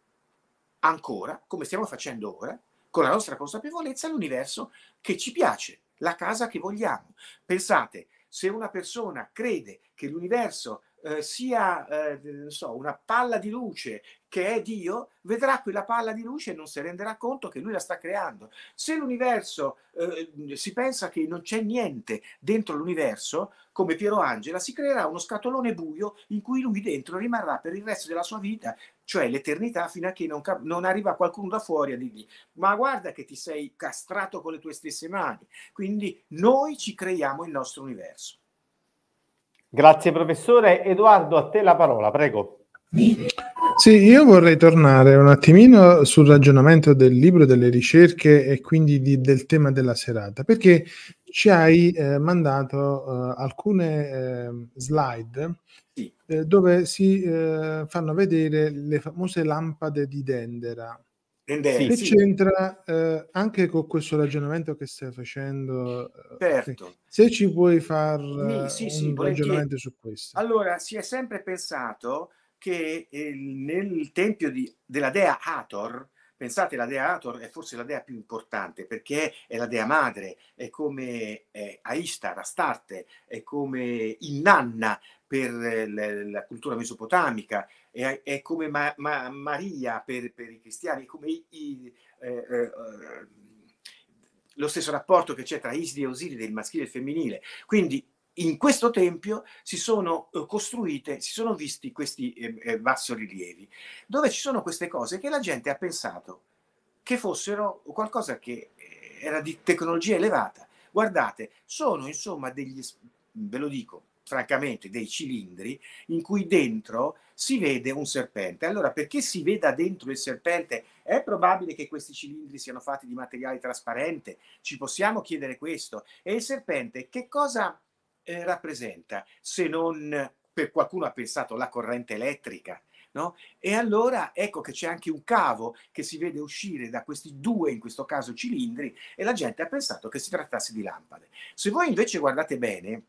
ancora, come stiamo facendo ora, con la nostra consapevolezza, l'universo che ci piace, la casa che vogliamo. Pensate, se una persona crede che l'universo eh, sia eh, so, una palla di luce che è Dio, vedrà quella palla di luce e non si renderà conto che lui la sta creando. Se l'universo eh, si pensa che non c'è niente dentro l'universo, come Piero Angela, si creerà uno scatolone buio in cui lui dentro rimarrà per il resto della sua vita, cioè l'eternità, fino a che non, cap- non arriva qualcuno da fuori a dirgli: Ma guarda che ti sei castrato con le tue stesse mani. Quindi noi ci creiamo il nostro universo. Grazie professore. Edoardo, a te la parola, prego. Sì, io vorrei tornare un attimino sul ragionamento del libro delle ricerche e quindi di, del tema della serata, perché ci hai eh, mandato eh, alcune eh, slide sì. Eh, dove si eh, fanno vedere le famose lampade di Dendera. Dendera che sì. c'entra eh, anche con questo ragionamento che stai facendo. Certo. Se ci puoi far sì, un ragionamento su questo. Allora, si è sempre pensato che nel tempio di, della dea Hathor, pensate la dea Hathor è forse la dea più importante perché è la dea madre, è come eh, Aistar, Astarte, è come Inanna per eh, la cultura mesopotamica, è, è come ma, ma, Maria per, per, i cristiani, è come i, i, eh, eh, eh lo stesso rapporto che c'è tra Iside e Osiride, il maschile e il femminile. Quindi in questo tempio si sono eh, costruite, si sono visti questi eh, bassorilievi, eh, dove ci sono queste cose che la gente ha pensato che fossero qualcosa che eh, era di tecnologia elevata. Guardate, sono insomma degli, ve lo dico francamente, dei cilindri in cui dentro si vede un serpente. Allora, perché si veda dentro il serpente? È probabile che questi cilindri siano fatti di materiale trasparente? Ci possiamo chiedere questo? E il serpente che cosa eh, rappresenta se non per qualcuno ha pensato la corrente elettrica? No? E allora ecco che c'è anche un cavo che si vede uscire da questi due, in questo caso cilindri, e la gente ha pensato che si trattasse di lampade. Se voi invece guardate bene,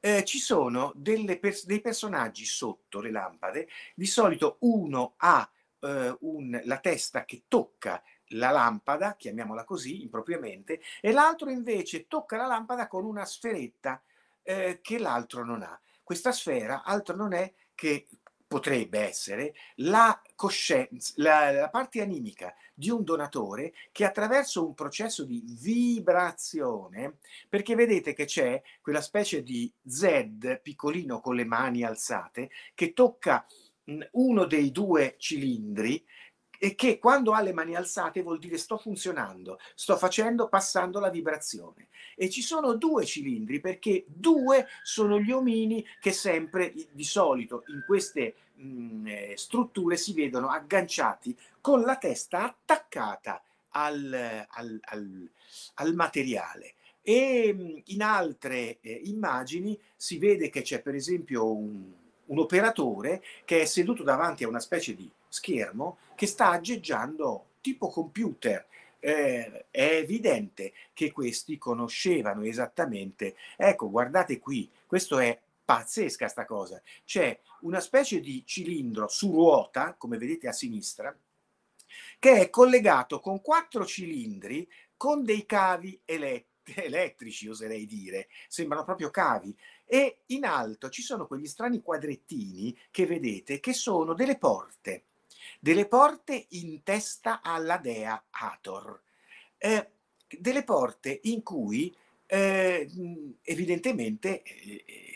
eh, ci sono pers- dei personaggi sotto le lampade, di solito uno ha eh, un, la testa che tocca la lampada, chiamiamola così impropriamente, e l'altro invece tocca la lampada con una sferetta eh, che l'altro non ha. Questa sfera altro non è che potrebbe essere la coscienza, la, la, parte animica di un donatore che attraverso un processo di vibrazione, perché vedete che c'è quella specie di Z piccolino con le mani alzate che tocca uno dei due cilindri e che quando ha le mani alzate vuol dire sto funzionando, sto facendo passando la vibrazione. E ci sono due cilindri perché due sono gli omini che sempre di solito in queste mh, mm, eh, strutture si vedono agganciati con la testa attaccata al, al, al, al materiale. E mm, in altre eh, immagini si vede che c'è per esempio un, un operatore che è seduto davanti a una specie di schermo che sta aggeggiando tipo computer. Eh, è evidente che questi conoscevano esattamente. Ecco, guardate qui, questo è pazzesca sta cosa. C'è una specie di cilindro su ruota, come vedete a sinistra, che è collegato con quattro cilindri con dei cavi elett- elettrici, oserei dire, sembrano proprio cavi. E in alto ci sono quegli strani quadrettini che vedete che sono delle porte. Delle Porte in testa alla dea Hathor. Eh, delle Porte in cui eh, evidentemente eh, eh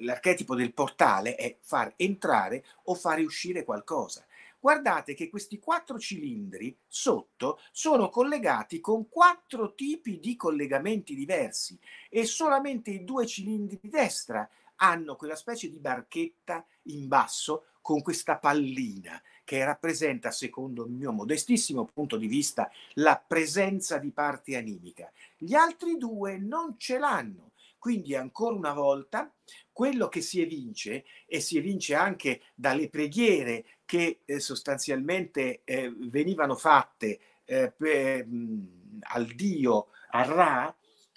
l'archetipo del portale è far entrare o fare uscire qualcosa. Guardate che questi quattro cilindri sotto sono collegati con quattro tipi di collegamenti diversi e solamente i due cilindri di destra hanno quella specie di barchetta in basso con questa pallina che rappresenta, secondo il mio modestissimo punto di vista, la presenza di parte animica. Gli altri due non ce l'hanno. Quindi ancora una volta quello che si evince e si evince anche dalle preghiere che eh, sostanzialmente eh, venivano fatte eh, per, mh, mm, al Dio, a Ra,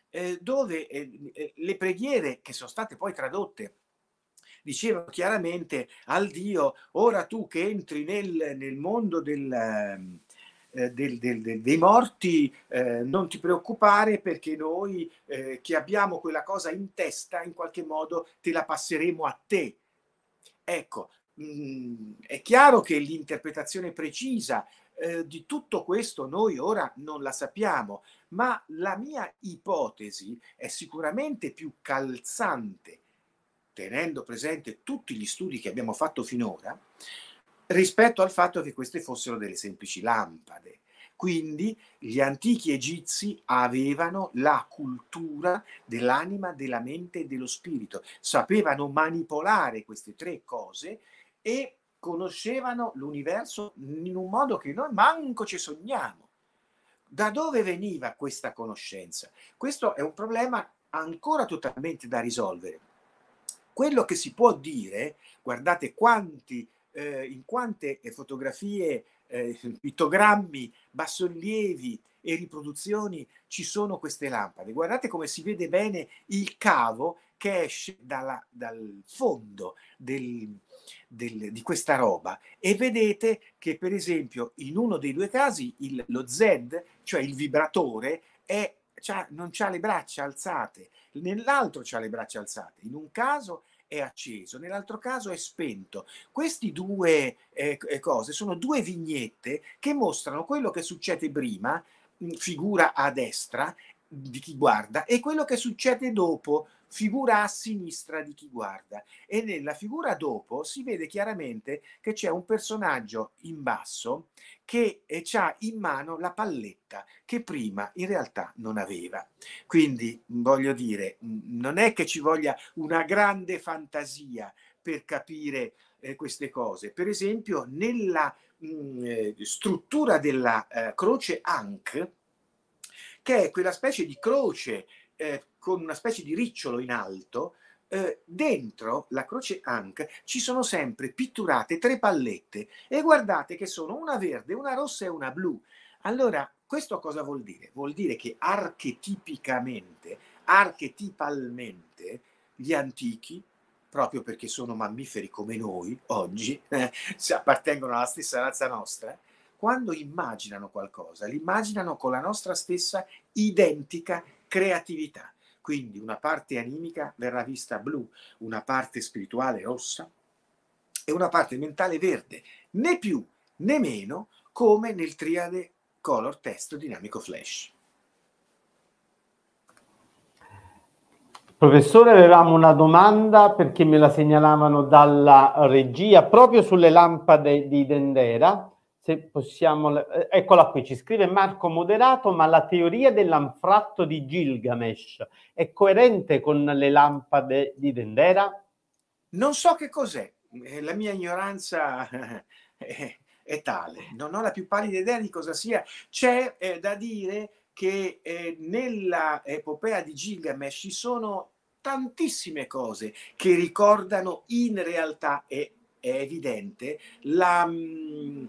eh, dove eh, eh, le preghiere che sono state poi tradotte diceva chiaramente al Dio, ora tu che entri nel, nel mondo ehm, eh, del, del, del, dei morti, eh, non ti preoccupare perché noi eh, che abbiamo quella cosa in testa, in qualche modo te la passeremo a te. Ecco, mh, mm, è chiaro che l'interpretazione precisa eh, di tutto questo noi ora non la sappiamo, ma la mia ipotesi è sicuramente più calzante tenendo presente tutti gli studi che abbiamo fatto finora, rispetto al fatto che queste fossero delle semplici lampade. Quindi gli antichi egizi avevano la cultura dell'anima, della mente e dello spirito, sapevano manipolare queste tre cose e conoscevano l'universo in un modo che noi manco ci sogniamo. Da dove veniva questa conoscenza? Questo è un problema ancora totalmente da risolvere quello che si può dire, guardate quanti, eh, in quante eh, fotografie, eh, pittogrammi, bassorilievi e riproduzioni ci sono queste lampade. Guardate come si vede bene il cavo che esce dalla, dal fondo del, del, di questa roba e vedete che per esempio in uno dei due casi il, lo Z, cioè il vibratore, è c'ha, non ha le braccia alzate, nell'altro ha le braccia alzate, in un caso è acceso, nell'altro caso è spento. Queste due eh, eh, cose sono due vignette che mostrano quello che succede prima, figura a destra di chi guarda, e quello che succede dopo, figura a sinistra di chi guarda e nella figura dopo si vede chiaramente che c'è un personaggio in basso che eh, ha in mano la palletta che prima in realtà non aveva. Quindi voglio dire, non è che ci voglia una grande fantasia per capire eh, queste cose. Per esempio, nella mh, eh, struttura della eh, croce Ankh, che è quella specie di croce eh, con una specie di ricciolo in alto, eh, dentro la croce Hank ci sono sempre pitturate tre pallette e guardate che sono una verde, una rossa e una blu. Allora, questo cosa vuol dire? Vuol dire che archetipicamente, archetipalmente, gli antichi, proprio perché sono mammiferi come noi oggi, eh, appartengono alla stessa razza nostra, quando immaginano qualcosa, l'immaginano con la nostra stessa identica creatività. Quindi una parte animica verrà vista blu, una parte spirituale rossa e una parte mentale verde, né più né meno come nel triade color testo dinamico flash. Professore, avevamo una domanda perché me la segnalavano dalla regia proprio sulle lampade di Dendera se possiamo... Eh, eccola qui, ci scrive Marco Moderato, ma la teoria dell'anfratto di Gilgamesh è coerente con le lampade di Dendera? Non so che cos'è, eh, la mia ignoranza è, è tale, non ho la più pallida idea di cosa sia. C'è eh, da dire che eh, nella epopea di Gilgamesh ci sono tantissime cose che ricordano in realtà e è evidente mm,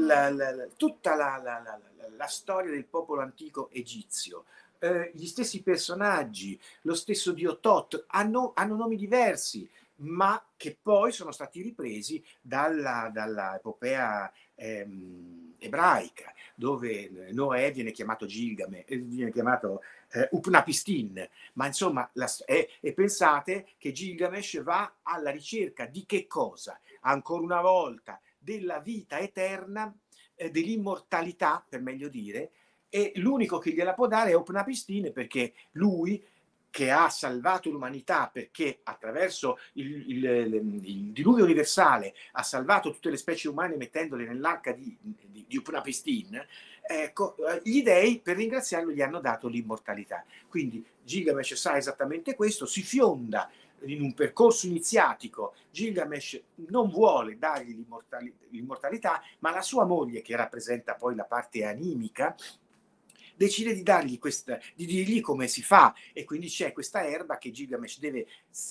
la, la, la, tutta la, storia del popolo antico egizio. Eh, gli stessi personaggi, lo stesso dio Tot, hanno, hanno nomi diversi, ma che poi sono stati ripresi dalla, dalla epopea ehm, ebraica, dove Noè viene chiamato Gilgame, eh, viene chiamato eh, Upnapistin, ma insomma, la, eh, e pensate che Gilgamesh va alla ricerca di che cosa? ancora una volta della vita eterna, eh, dell'immortalità, per meglio dire, e l'unico che gliela può dare è Opnapistine perché lui che ha salvato l'umanità perché attraverso il, il, il, diluvio universale ha salvato tutte le specie umane mettendole nell'arca di, di, di Upnapestin, ecco, eh, gli dei per ringraziarlo gli hanno dato l'immortalità. Quindi Gilgamesh sa esattamente questo, si fionda in un percorso iniziatico, Gilgamesh non vuole dargli l'immortalità, l'immortalità, ma la sua moglie, che rappresenta poi la parte animica, decide di dargli questa, di dirgli come si fa e quindi c'è questa erba che Gilgamesh deve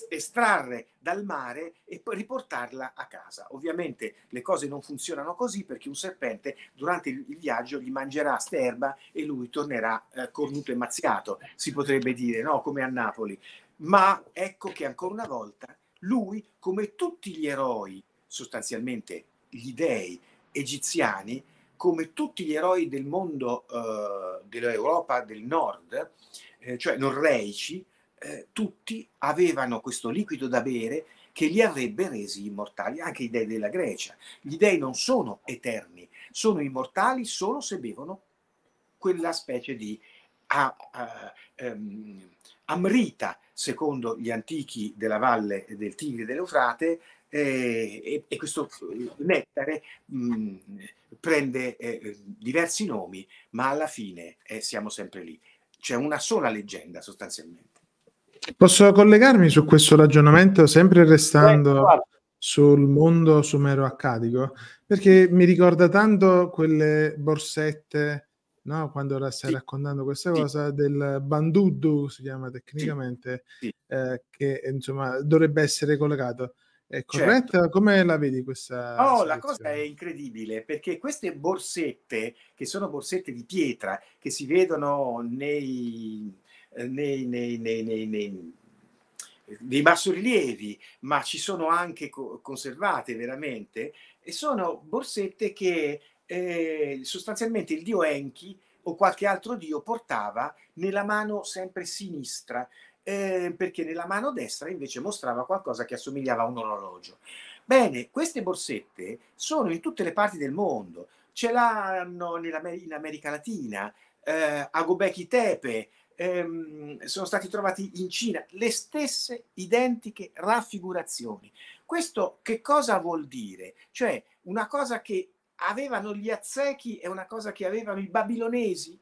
estrarre dal mare e riportarla a casa. Ovviamente le cose non funzionano così perché un serpente durante il viaggio gli mangerà questa erba e lui tornerà eh, cornuto e mazziato, si potrebbe dire, no? come a Napoli ma ecco che ancora una volta lui, come tutti gli eroi, sostanzialmente gli dei egiziani, come tutti gli eroi del mondo eh, dell'Europa del Nord, eh, cioè norreici, eh, tutti avevano questo liquido da bere che li avrebbe resi immortali, anche i dei della Grecia. Gli dei non sono eterni, sono immortali solo se bevono quella specie di a, ah, a, ah, um, ehm, amrita secondo gli antichi della valle del Tigre e dell'Eufrate, eh, e, e, questo eh, nettare mh, prende eh, diversi nomi, ma alla fine eh, siamo sempre lì. C'è una sola leggenda sostanzialmente. Posso collegarmi su questo ragionamento sempre eh, restando sul mondo sumero accadico? Perché mi ricorda tanto quelle borsette no? quando la stai sì. raccontando questa sì. cosa del banduddu, si chiama tecnicamente, sì. eh, che insomma dovrebbe essere collegato. È certo. corretta? Certo. Come la vedi questa? Oh, situazione? la cosa è incredibile perché queste borsette, che sono borsette di pietra, che si vedono nei, eh, nei, nei, nei dei bassorilievi, ma ci sono anche co- conservate veramente, e sono borsette che eh, sostanzialmente il dio Enki o qualche altro dio portava nella mano sempre sinistra, eh, perché nella mano destra invece mostrava qualcosa che assomigliava a un orologio. Bene, queste borsette sono in tutte le parti del mondo, ce l'hanno in America Latina, eh, a Gobekli Tepe, ehm, sono stati trovati in Cina le stesse identiche raffigurazioni. Questo che cosa vuol dire? Cioè una cosa che avevano gli azzechi è una cosa che avevano i babilonesi.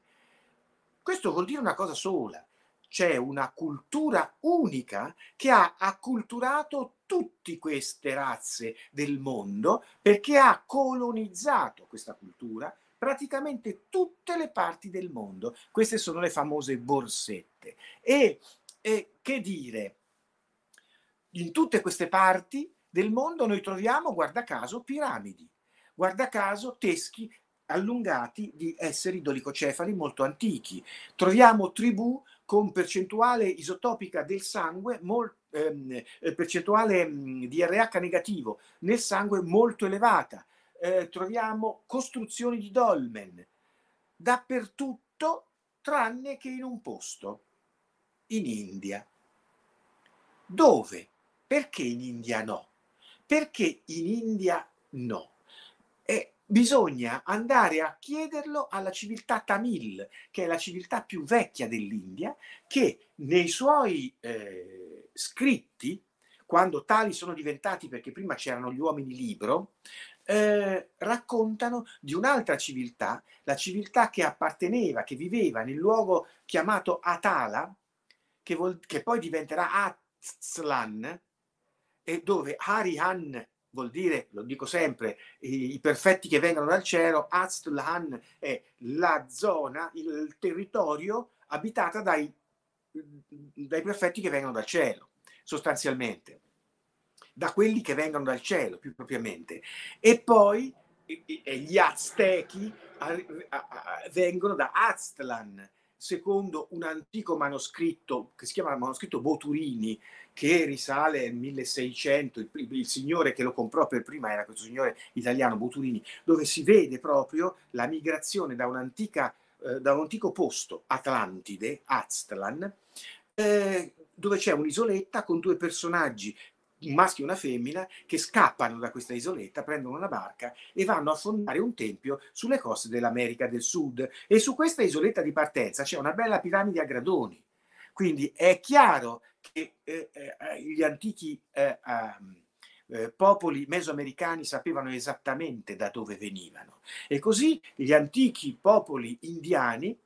Questo vuol dire una cosa sola. C'è una cultura unica che ha acculturato tutte queste razze del mondo perché ha colonizzato questa cultura praticamente tutte le parti del mondo. Queste sono le famose borsette. E, e che dire, in tutte queste parti del mondo noi troviamo, guarda caso, piramidi guarda caso, teschi allungati di esseri dolicocefali molto antichi. Troviamo tribù con percentuale isotopica del sangue, molto, ehm, eh, percentuale mm, di RH negativo nel sangue molto elevata. Eh, troviamo costruzioni di dolmen dappertutto tranne che in un posto, in India. Dove? Perché in India no? Perché in India no? E bisogna andare a chiederlo alla civiltà tamil, che è la civiltà più vecchia dell'India, che nei suoi eh, scritti, quando tali sono diventati perché prima c'erano gli uomini libro, eh, raccontano di un'altra civiltà, la civiltà che apparteneva, che viveva nel luogo chiamato Atala, che, vol- che poi diventerà Azlan, e dove Harihan vuol dire, lo dico sempre, i, i perfetti che vengono dal cielo, Aztlan è la zona, il territorio abitata dai, dai perfetti che vengono dal cielo, sostanzialmente, da quelli che vengono dal cielo più propriamente. E poi e, e gli aztechi vengono da Aztlan, secondo un antico manoscritto che si chiama manoscritto Boturini, che risale al 1600, il, il, signore che lo comprò per prima era questo signore italiano Boturini, dove si vede proprio la migrazione da, eh, da un antico posto, Atlantide, Aztlan, eh, dove c'è un'isoletta con due personaggi un maschio e una femmina che scappano da questa isoletta, prendono una barca e vanno a fondare un tempio sulle coste dell'America del Sud. E su questa isoletta di partenza c'è una bella piramide a gradoni. Quindi è chiaro che eh, eh, eh gli antichi eh, ehm, eh, popoli mesoamericani sapevano esattamente da dove venivano. E così gli antichi popoli indiani,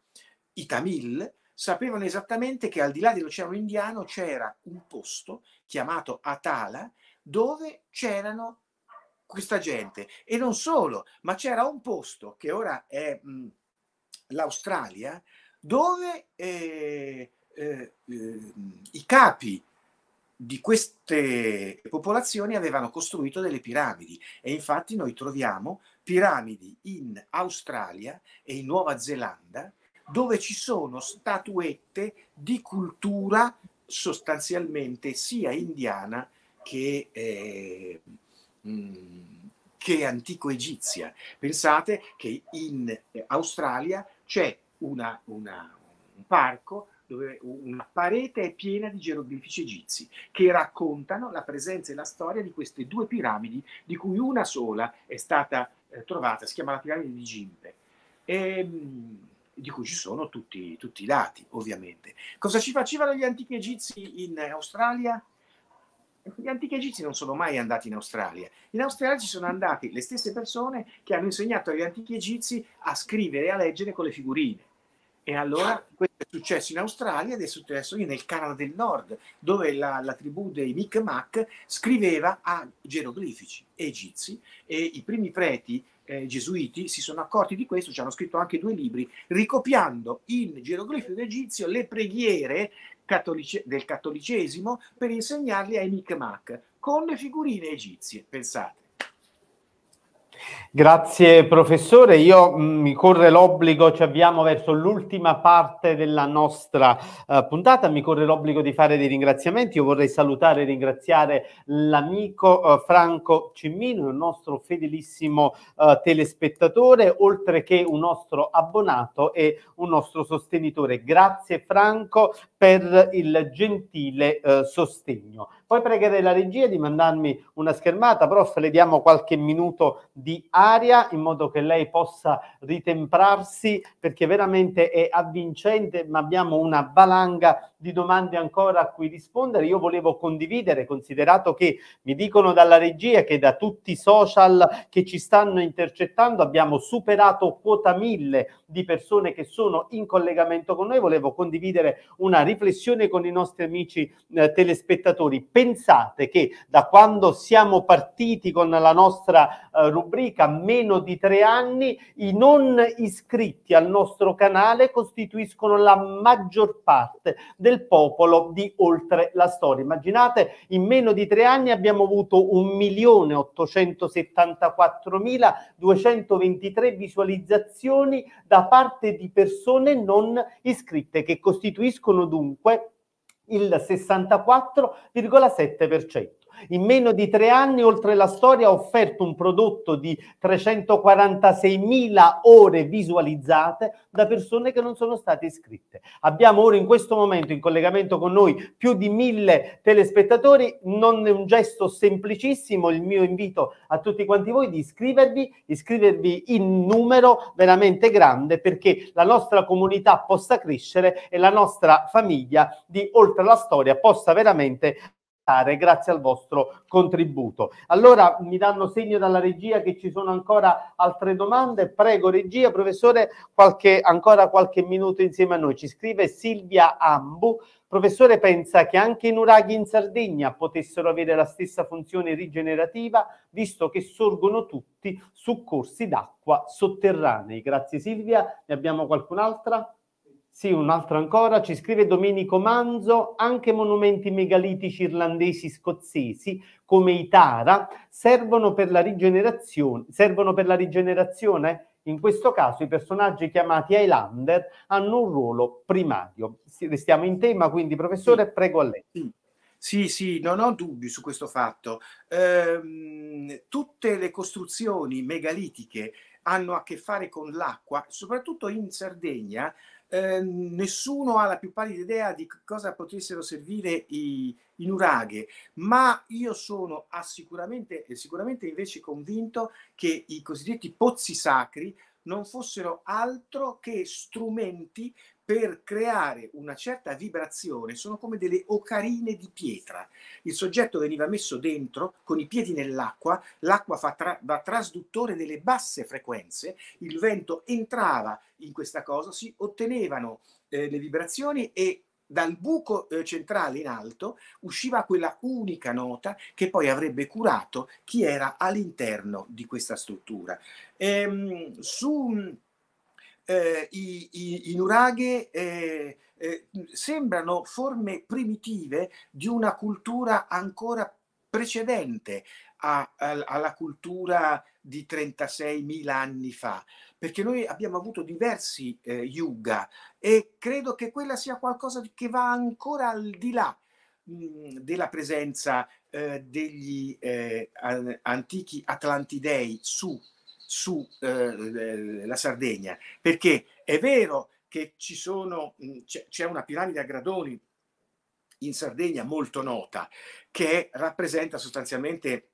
i Tamil, sapevano esattamente che al di là dell'Oceano Indiano c'era un posto chiamato Atala dove c'erano questa gente. E non solo, ma c'era un posto che ora è mh, mm, l'Australia dove eh, eh, eh, i capi di queste popolazioni avevano costruito delle piramidi e infatti noi troviamo piramidi in Australia e in Nuova Zelanda dove ci sono statuette di cultura sostanzialmente sia indiana che, eh, mm, che antico egizia. Pensate che in Australia c'è una, una, un parco dove una parete è piena di geroglifici egizi che raccontano la presenza e la storia di queste due piramidi, di cui una sola è stata eh, trovata, si chiama la piramide di Gimpe. E, ehm, di cui ci sono tutti, tutti, i lati, ovviamente. Cosa ci facevano gli antichi egizi in Australia? Gli antichi egizi non sono mai andati in Australia. In Australia ci sono andate le stesse persone che hanno insegnato agli antichi egizi a scrivere e a leggere con le figurine. E allora questo è successo in Australia ed è successo nel Canada del Nord, dove la, la tribù dei Micmac scriveva a geroglifici egizi e i primi preti eh, gesuiti si sono accorti di questo, ci hanno scritto anche due libri, ricopiando in geroglifico egizio le preghiere cattolice- del cattolicesimo per insegnarle ai Micmac con le figurine egizie, pensate. Grazie professore, io mm, mi corre l'obbligo, ci avviamo verso l'ultima parte della nostra uh, puntata, mi corre l'obbligo di fare dei ringraziamenti, io vorrei salutare e ringraziare l'amico uh, Franco Cimmino, il nostro fedelissimo uh, telespettatore, oltre che un nostro abbonato e un nostro sostenitore. Grazie Franco per il gentile eh, sostegno. Poi pregherei la regia di mandarmi una schermata, prof, le diamo qualche minuto di aria in modo che lei possa ritemprarsi perché veramente è avvincente, ma abbiamo una valanga di domande ancora a cui rispondere. Io volevo condividere, considerato che mi dicono dalla regia che da tutti i social che ci stanno intercettando abbiamo superato quota mille di persone che sono in collegamento con noi, volevo condividere una riflessione con i nostri amici eh, telespettatori. Pensate che da quando siamo partiti con la nostra eh, rubrica, meno di tre anni, i non iscritti al nostro canale costituiscono la maggior parte delle del popolo di oltre la storia. Immaginate, in meno di tre anni abbiamo avuto 1.874.223 visualizzazioni da parte di persone non iscritte, che costituiscono dunque il 64,7%. In meno di tre anni, oltre la storia, ha offerto un prodotto di 346.000 ore visualizzate da persone che non sono state iscritte. Abbiamo ora in questo momento in collegamento con noi più di mille telespettatori. Non è un gesto semplicissimo. Il mio invito a tutti quanti voi di iscrivervi, iscrivervi in numero veramente grande perché la nostra comunità possa crescere e la nostra famiglia di Oltre la Storia possa veramente grazie al vostro contributo. Allora mi danno segno dalla regia che ci sono ancora altre domande. Prego regia, professore, qualche, ancora qualche minuto insieme a noi. Ci scrive Silvia Ambu. Professore pensa che anche i nuraghi in Sardegna potessero avere la stessa funzione rigenerativa, visto che sorgono tutti su corsi d'acqua sotterranei. Grazie Silvia. Ne abbiamo qualcun'altra? Sì, un'altra ancora, ci scrive Domenico Manzo, anche monumenti megalitici irlandesi scozzesi come i Tara servono per la rigenerazione, servono per la rigenerazione? In questo caso i personaggi chiamati Highlander hanno un ruolo primario. Restiamo in tema, quindi professore, sì. prego a lei. Sì. Sì, sì, non ho dubbi su questo fatto. Ehm, tutte le costruzioni megalitiche hanno a che fare con l'acqua, soprattutto in Sardegna Ehm, nessuno ha la più pallida idea di cosa potessero servire i, i nuraghe, ma io sono sicuramente invece convinto che i cosiddetti pozzi sacri non fossero altro che strumenti per creare una certa vibrazione, sono come delle ocarine di pietra. Il soggetto veniva messo dentro con i piedi nell'acqua, l'acqua fa tra- da trasduttore delle basse frequenze, il vento entrava in questa cosa, si ottenevano eh, le vibrazioni e dal buco eh, centrale in alto usciva quella unica nota che poi avrebbe curato chi era all'interno di questa struttura. Ehm, su eh, i, i, i, nuraghe eh, eh sembrano forme primitive di una cultura ancora precedente a, a, alla cultura di 36.000 anni fa, perché noi abbiamo avuto diversi eh, yuga e credo che quella sia qualcosa che va ancora al di là mh, mm, della presenza eh, degli eh, antichi atlantidei su, su eh, eh, la Sardegna, perché è vero che ci sono, mm, c'è una piramide a gradoni in Sardegna molto nota che rappresenta sostanzialmente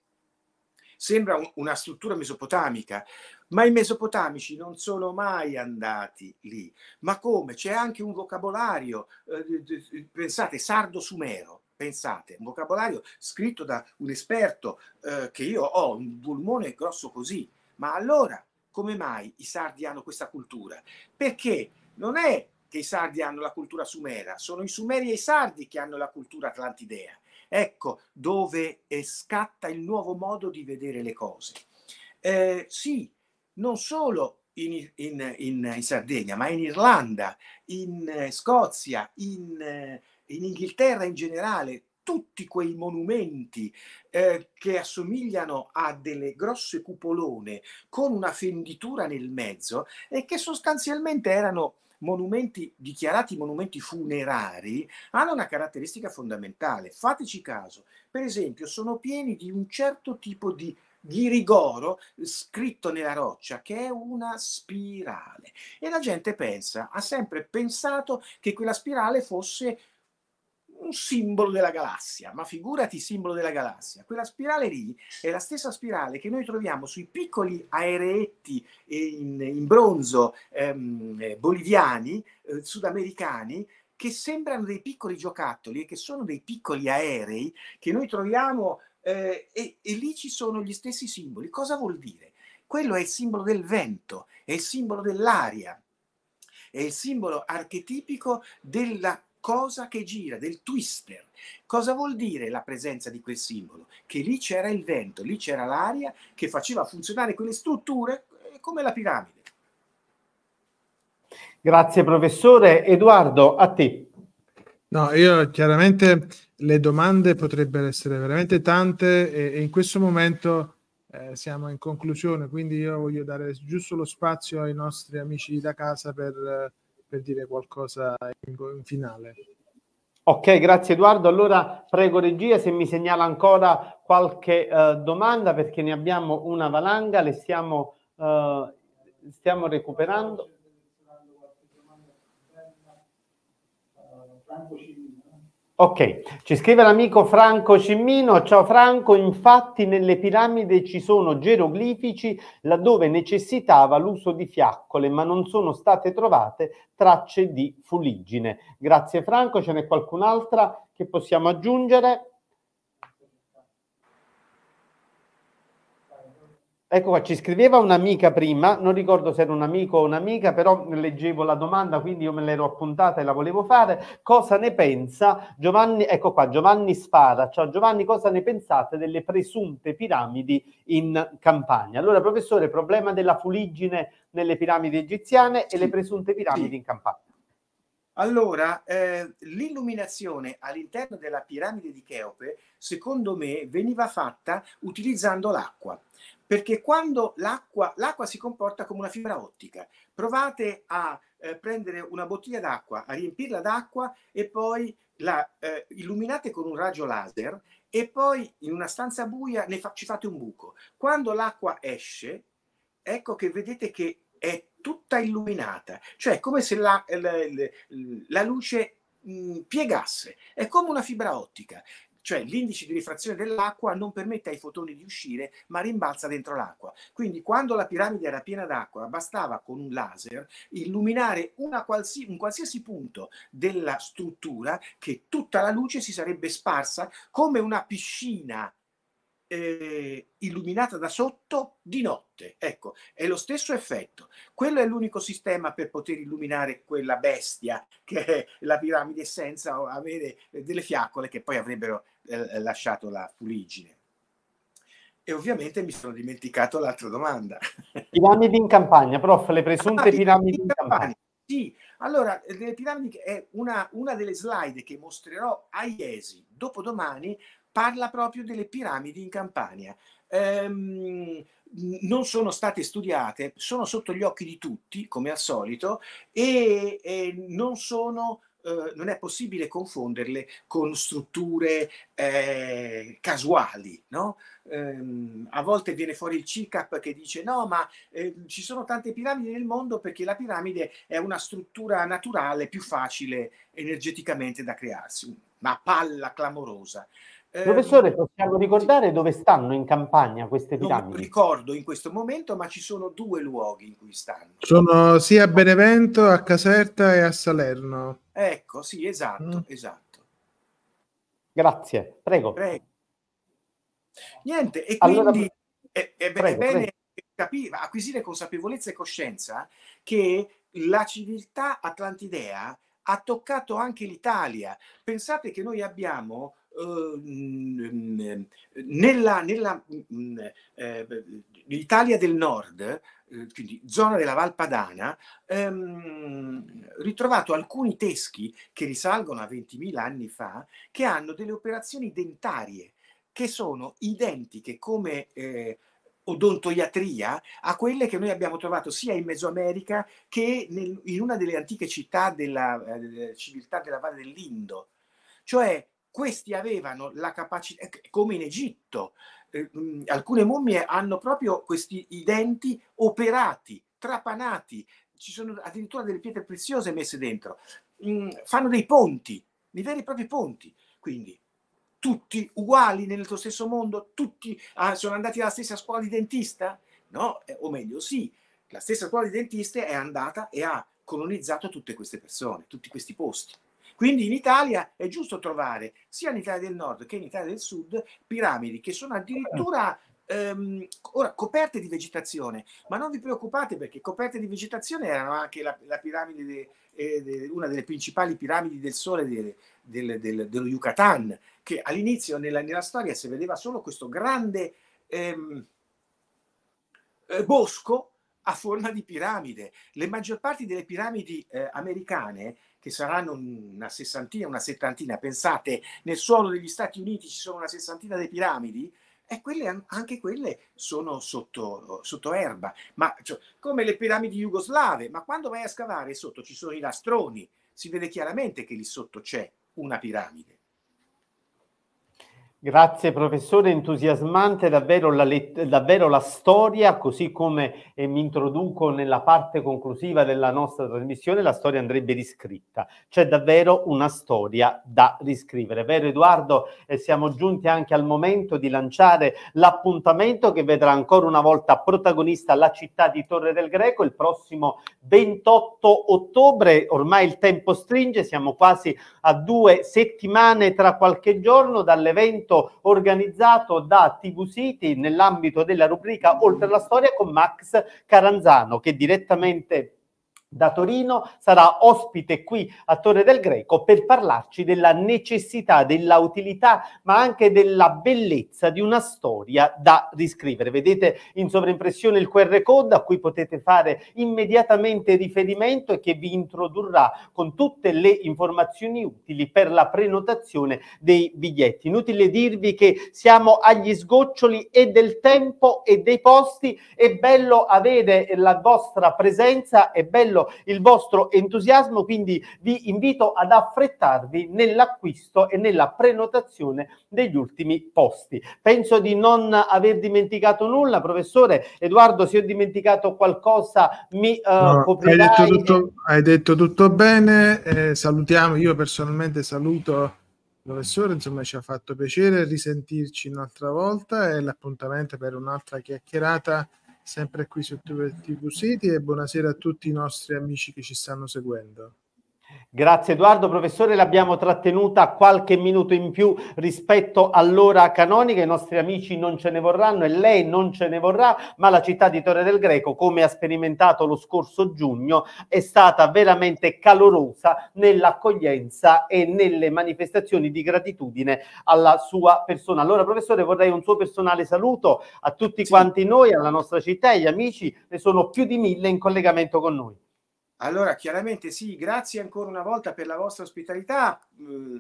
Sembra un, una struttura mesopotamica, ma i mesopotamici non sono mai andati lì. Ma come? C'è anche un vocabolario, eh, pensate, sardo-sumero, pensate, un vocabolario scritto da un esperto eh, che io ho, un polmone grosso così. Ma allora, come mai i sardi hanno questa cultura? Perché non è che i sardi hanno la cultura sumera, sono i sumeri e i sardi che hanno la cultura atlantidea. Ecco dove eh, scatta il nuovo modo di vedere le cose. Eh, sì, non solo in, in, in, in, Sardegna, ma in Irlanda, in eh, Scozia, eh, in, Inghilterra in generale, tutti quei monumenti eh, che assomigliano a delle grosse cupolone con una fenditura nel mezzo e che sostanzialmente erano monumenti dichiarati monumenti funerari hanno una caratteristica fondamentale. Fateci caso, per esempio, sono pieni di un certo tipo di rigoro eh, scritto nella roccia, che è una spirale. E la gente pensa, ha sempre pensato che quella spirale fosse un simbolo della galassia, ma figurati simbolo della galassia. Quella spirale lì è la stessa spirale che noi troviamo sui piccoli aereetti eh, in, in bronzo ehm, eh, boliviani, eh, sudamericani, che sembrano dei piccoli giocattoli e che sono dei piccoli aerei che noi troviamo eh, e, e lì ci sono gli stessi simboli. Cosa vuol dire? Quello è il simbolo del vento, è il simbolo dell'aria, è il simbolo archetipico della cosa che gira, del twister. Cosa vuol dire la presenza di quel simbolo? Che lì c'era il vento, lì c'era l'aria che faceva funzionare quelle strutture eh, come la piramide. Grazie professore. Edoardo, a te. No, io chiaramente le domande potrebbero essere veramente tante e, e in questo momento eh, siamo in conclusione, quindi io voglio dare giusto lo spazio ai nostri amici da casa per... Eh, per dire qualcosa in, in finale. Ok, grazie Edoardo. Allora prego regia se mi segnala ancora qualche eh, domanda perché ne abbiamo una valanga, le stiamo, eh, stiamo recuperando. Franco ci Ok, ci scrive l'amico Franco Cimmino. Ciao Franco, infatti nelle piramidi ci sono geroglifici laddove necessitava l'uso di fiaccole, ma non sono state trovate tracce di fuliggine. Grazie Franco, ce n'è qualcun'altra che possiamo aggiungere? Ecco qua, ci scriveva un'amica prima, non ricordo se era un amico o un'amica, però leggevo la domanda, quindi io me l'ero appuntata e la volevo fare. Cosa ne pensa Giovanni? Ecco qua, Giovanni Spara. Ciao Giovanni, cosa ne pensate delle presunte piramidi in Campania? Allora, professore, problema della fuligine nelle piramidi egiziane e le presunte piramidi in Campania. Allora, eh, l'illuminazione all'interno della piramide di Cheope, secondo me, veniva fatta utilizzando l'acqua perché quando l'acqua, l'acqua si comporta come una fibra ottica, provate a eh, prendere una bottiglia d'acqua, a riempirla d'acqua e poi la eh, illuminate con un raggio laser e poi in una stanza buia ne fa, ci fate un buco. Quando l'acqua esce, ecco che vedete che è tutta illuminata, cioè è come se la, la, la, la luce mh, mm, piegasse, è come una fibra ottica cioè l'indice di rifrazione dell'acqua non permette ai fotoni di uscire, ma rimbalza dentro l'acqua. Quindi quando la piramide era piena d'acqua, bastava con un laser illuminare qualsi- un qualsiasi punto della struttura che tutta la luce si sarebbe sparsa come una piscina eh, illuminata da sotto di notte. Ecco, è lo stesso effetto. Quello è l'unico sistema per poter illuminare quella bestia che è la piramide senza avere delle fiaccole che poi avrebbero eh, lasciato la fuligine. E ovviamente mi sono dimenticato l'altra domanda. Piramidi in campagna, prof, le presunte ah, piramidi in campagna. campagna. Sì, allora, le piramidi è una, una delle slide che mostrerò a Iesi dopodomani parla proprio delle piramidi in Campania. Ehm, non sono state studiate, sono sotto gli occhi di tutti, come al solito, e, e non sono Uh, non è possibile confonderle con strutture eh, casuali. No? Um, a volte viene fuori il CICAP che dice no, ma eh, ci sono tante piramidi nel mondo perché la piramide è una struttura naturale più facile energeticamente da crearsi. Una palla clamorosa. Eh, Professore, possiamo ricordare dove stanno in campagna queste piramidi? Non ricordo in questo momento, ma ci sono due luoghi in cui stanno. Sono sia a Benevento, a Caserta e a Salerno. Ecco, sì, esatto, mm. esatto. Grazie, prego. prego. Niente, e allora, quindi è, eh, è eh, prego, bene capire, acquisire consapevolezza e coscienza che la civiltà atlantidea ha toccato anche l'Italia. Pensate che noi abbiamo Ehm, nella, nella mm, eh, Italia del Nord, eh, quindi zona della Valpadana, ehm, ritrovato alcuni teschi che risalgono a 20.000 anni fa, che hanno delle operazioni dentarie che sono identiche come eh, odontoiatria a quelle che noi abbiamo trovato sia in Mesoamerica che nel, in una delle antiche città della eh, civiltà della Valle dell'Indo. Cioè questi avevano la capacità, eh, come in Egitto, eh, mhmm, alcune mummie hanno proprio questi i denti operati, trapanati, ci sono addirittura delle pietre preziose messe dentro, mm, fanno dei ponti, dei veri e propri ponti, quindi tutti uguali nel tuo stesso mondo, tutti ah, sono andati alla stessa scuola di dentista? No, eh, o meglio sì, la stessa scuola di dentista è andata e ha colonizzato tutte queste persone, tutti questi posti. Quindi in Italia è giusto trovare, sia in Italia del Nord che in Italia del Sud, piramidi che sono addirittura ehm, ora coperte di vegetazione, ma non vi preoccupate perché coperte di vegetazione erano anche la, la piramide de, eh, de, una delle principali piramidi del sole de, dello Yucatan, che all'inizio nella, nella, storia si vedeva solo questo grande ehm, eh, bosco a forma di piramide. Le maggior parte delle piramidi eh, americane che saranno una sessantina, una settantina, pensate, nel suolo degli Stati Uniti ci sono una sessantina di piramidi, e quelle, anche quelle sono sotto, sotto erba, ma, cioè, come le piramidi jugoslave, ma quando vai a scavare sotto ci sono i lastroni, si vede chiaramente che lì sotto c'è una piramide. Grazie professore, entusiasmante davvero la, let- davvero la storia, così come eh, mi introduco nella parte conclusiva della nostra trasmissione, la storia andrebbe riscritta. C'è davvero una storia da riscrivere. Vero Edoardo? E siamo giunti anche al momento di lanciare l'appuntamento che vedrà ancora una volta protagonista la città di Torre del Greco il prossimo 28 ottobre. Ormai il tempo stringe, siamo quasi a due settimane tra qualche giorno dall'evento evento organizzato da TV City nell'ambito della rubrica Oltre la storia con Max Caranzano che direttamente da Torino sarà ospite qui a Torre del Greco per parlarci della necessità, della utilità, ma anche della bellezza di una storia da riscrivere. Vedete in sovrimpressione il QR code a cui potete fare immediatamente riferimento e che vi introdurrà con tutte le informazioni utili per la prenotazione dei biglietti. Inutile dirvi che siamo agli sgoccioli e del tempo e dei posti, è bello avere la vostra presenza, è bello bello il vostro entusiasmo, quindi vi invito ad affrettarvi nell'acquisto e nella prenotazione degli ultimi posti. Penso di non aver dimenticato nulla, professore Edoardo, se ho dimenticato qualcosa mi uh, no, hai, detto tutto, hai detto tutto, bene, eh, salutiamo, io personalmente saluto professore, insomma ci ha fatto piacere risentirci un'altra volta e l'appuntamento per un'altra chiacchierata sempre qui su TV City e buonasera a tutti i nostri amici che ci stanno seguendo. Grazie Edoardo. Professore, l'abbiamo trattenuta qualche minuto in più rispetto all'ora canonica. I nostri amici non ce ne vorranno e lei non ce ne vorrà, ma la città di Torre del Greco, come ha sperimentato lo scorso giugno, è stata veramente calorosa nell'accoglienza e nelle manifestazioni di gratitudine alla sua persona. Allora, professore, vorrei un suo personale saluto a tutti sì. quanti noi, alla nostra città e agli amici. Ne sono più di mille in collegamento con noi. Allora, chiaramente sì, grazie ancora una volta per la vostra ospitalità. Mm,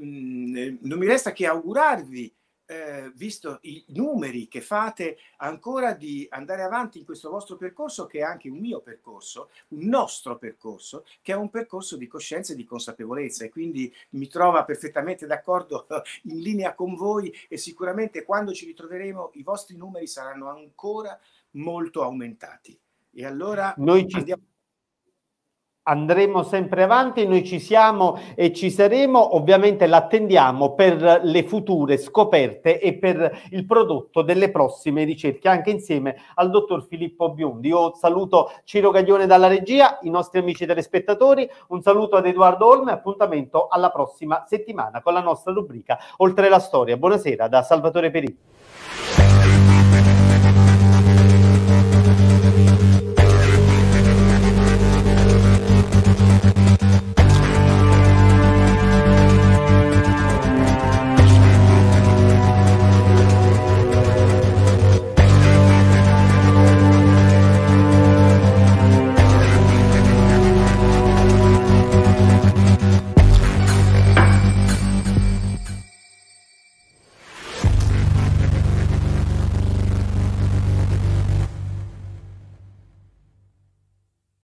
mm, e, non mi resta che augurarvi, eh, visto i numeri che fate, ancora di andare avanti in questo vostro percorso, che è anche un mio percorso, un nostro percorso, che è un percorso di coscienza e di consapevolezza. E quindi mi trova perfettamente d'accordo in linea con voi e sicuramente quando ci ritroveremo i vostri numeri saranno ancora molto aumentati. E allora noi ci andiamo andremo sempre avanti, noi ci siamo e ci saremo, ovviamente l'attendiamo per le future scoperte e per il prodotto delle prossime ricerche, anche insieme al dottor Filippo Biondi. Io saluto Ciro Gaglione dalla regia, i nostri amici telespettatori, un saluto ad Edoardo Olme, appuntamento alla prossima settimana con la nostra rubrica Oltre la storia. Buonasera da Salvatore Perini.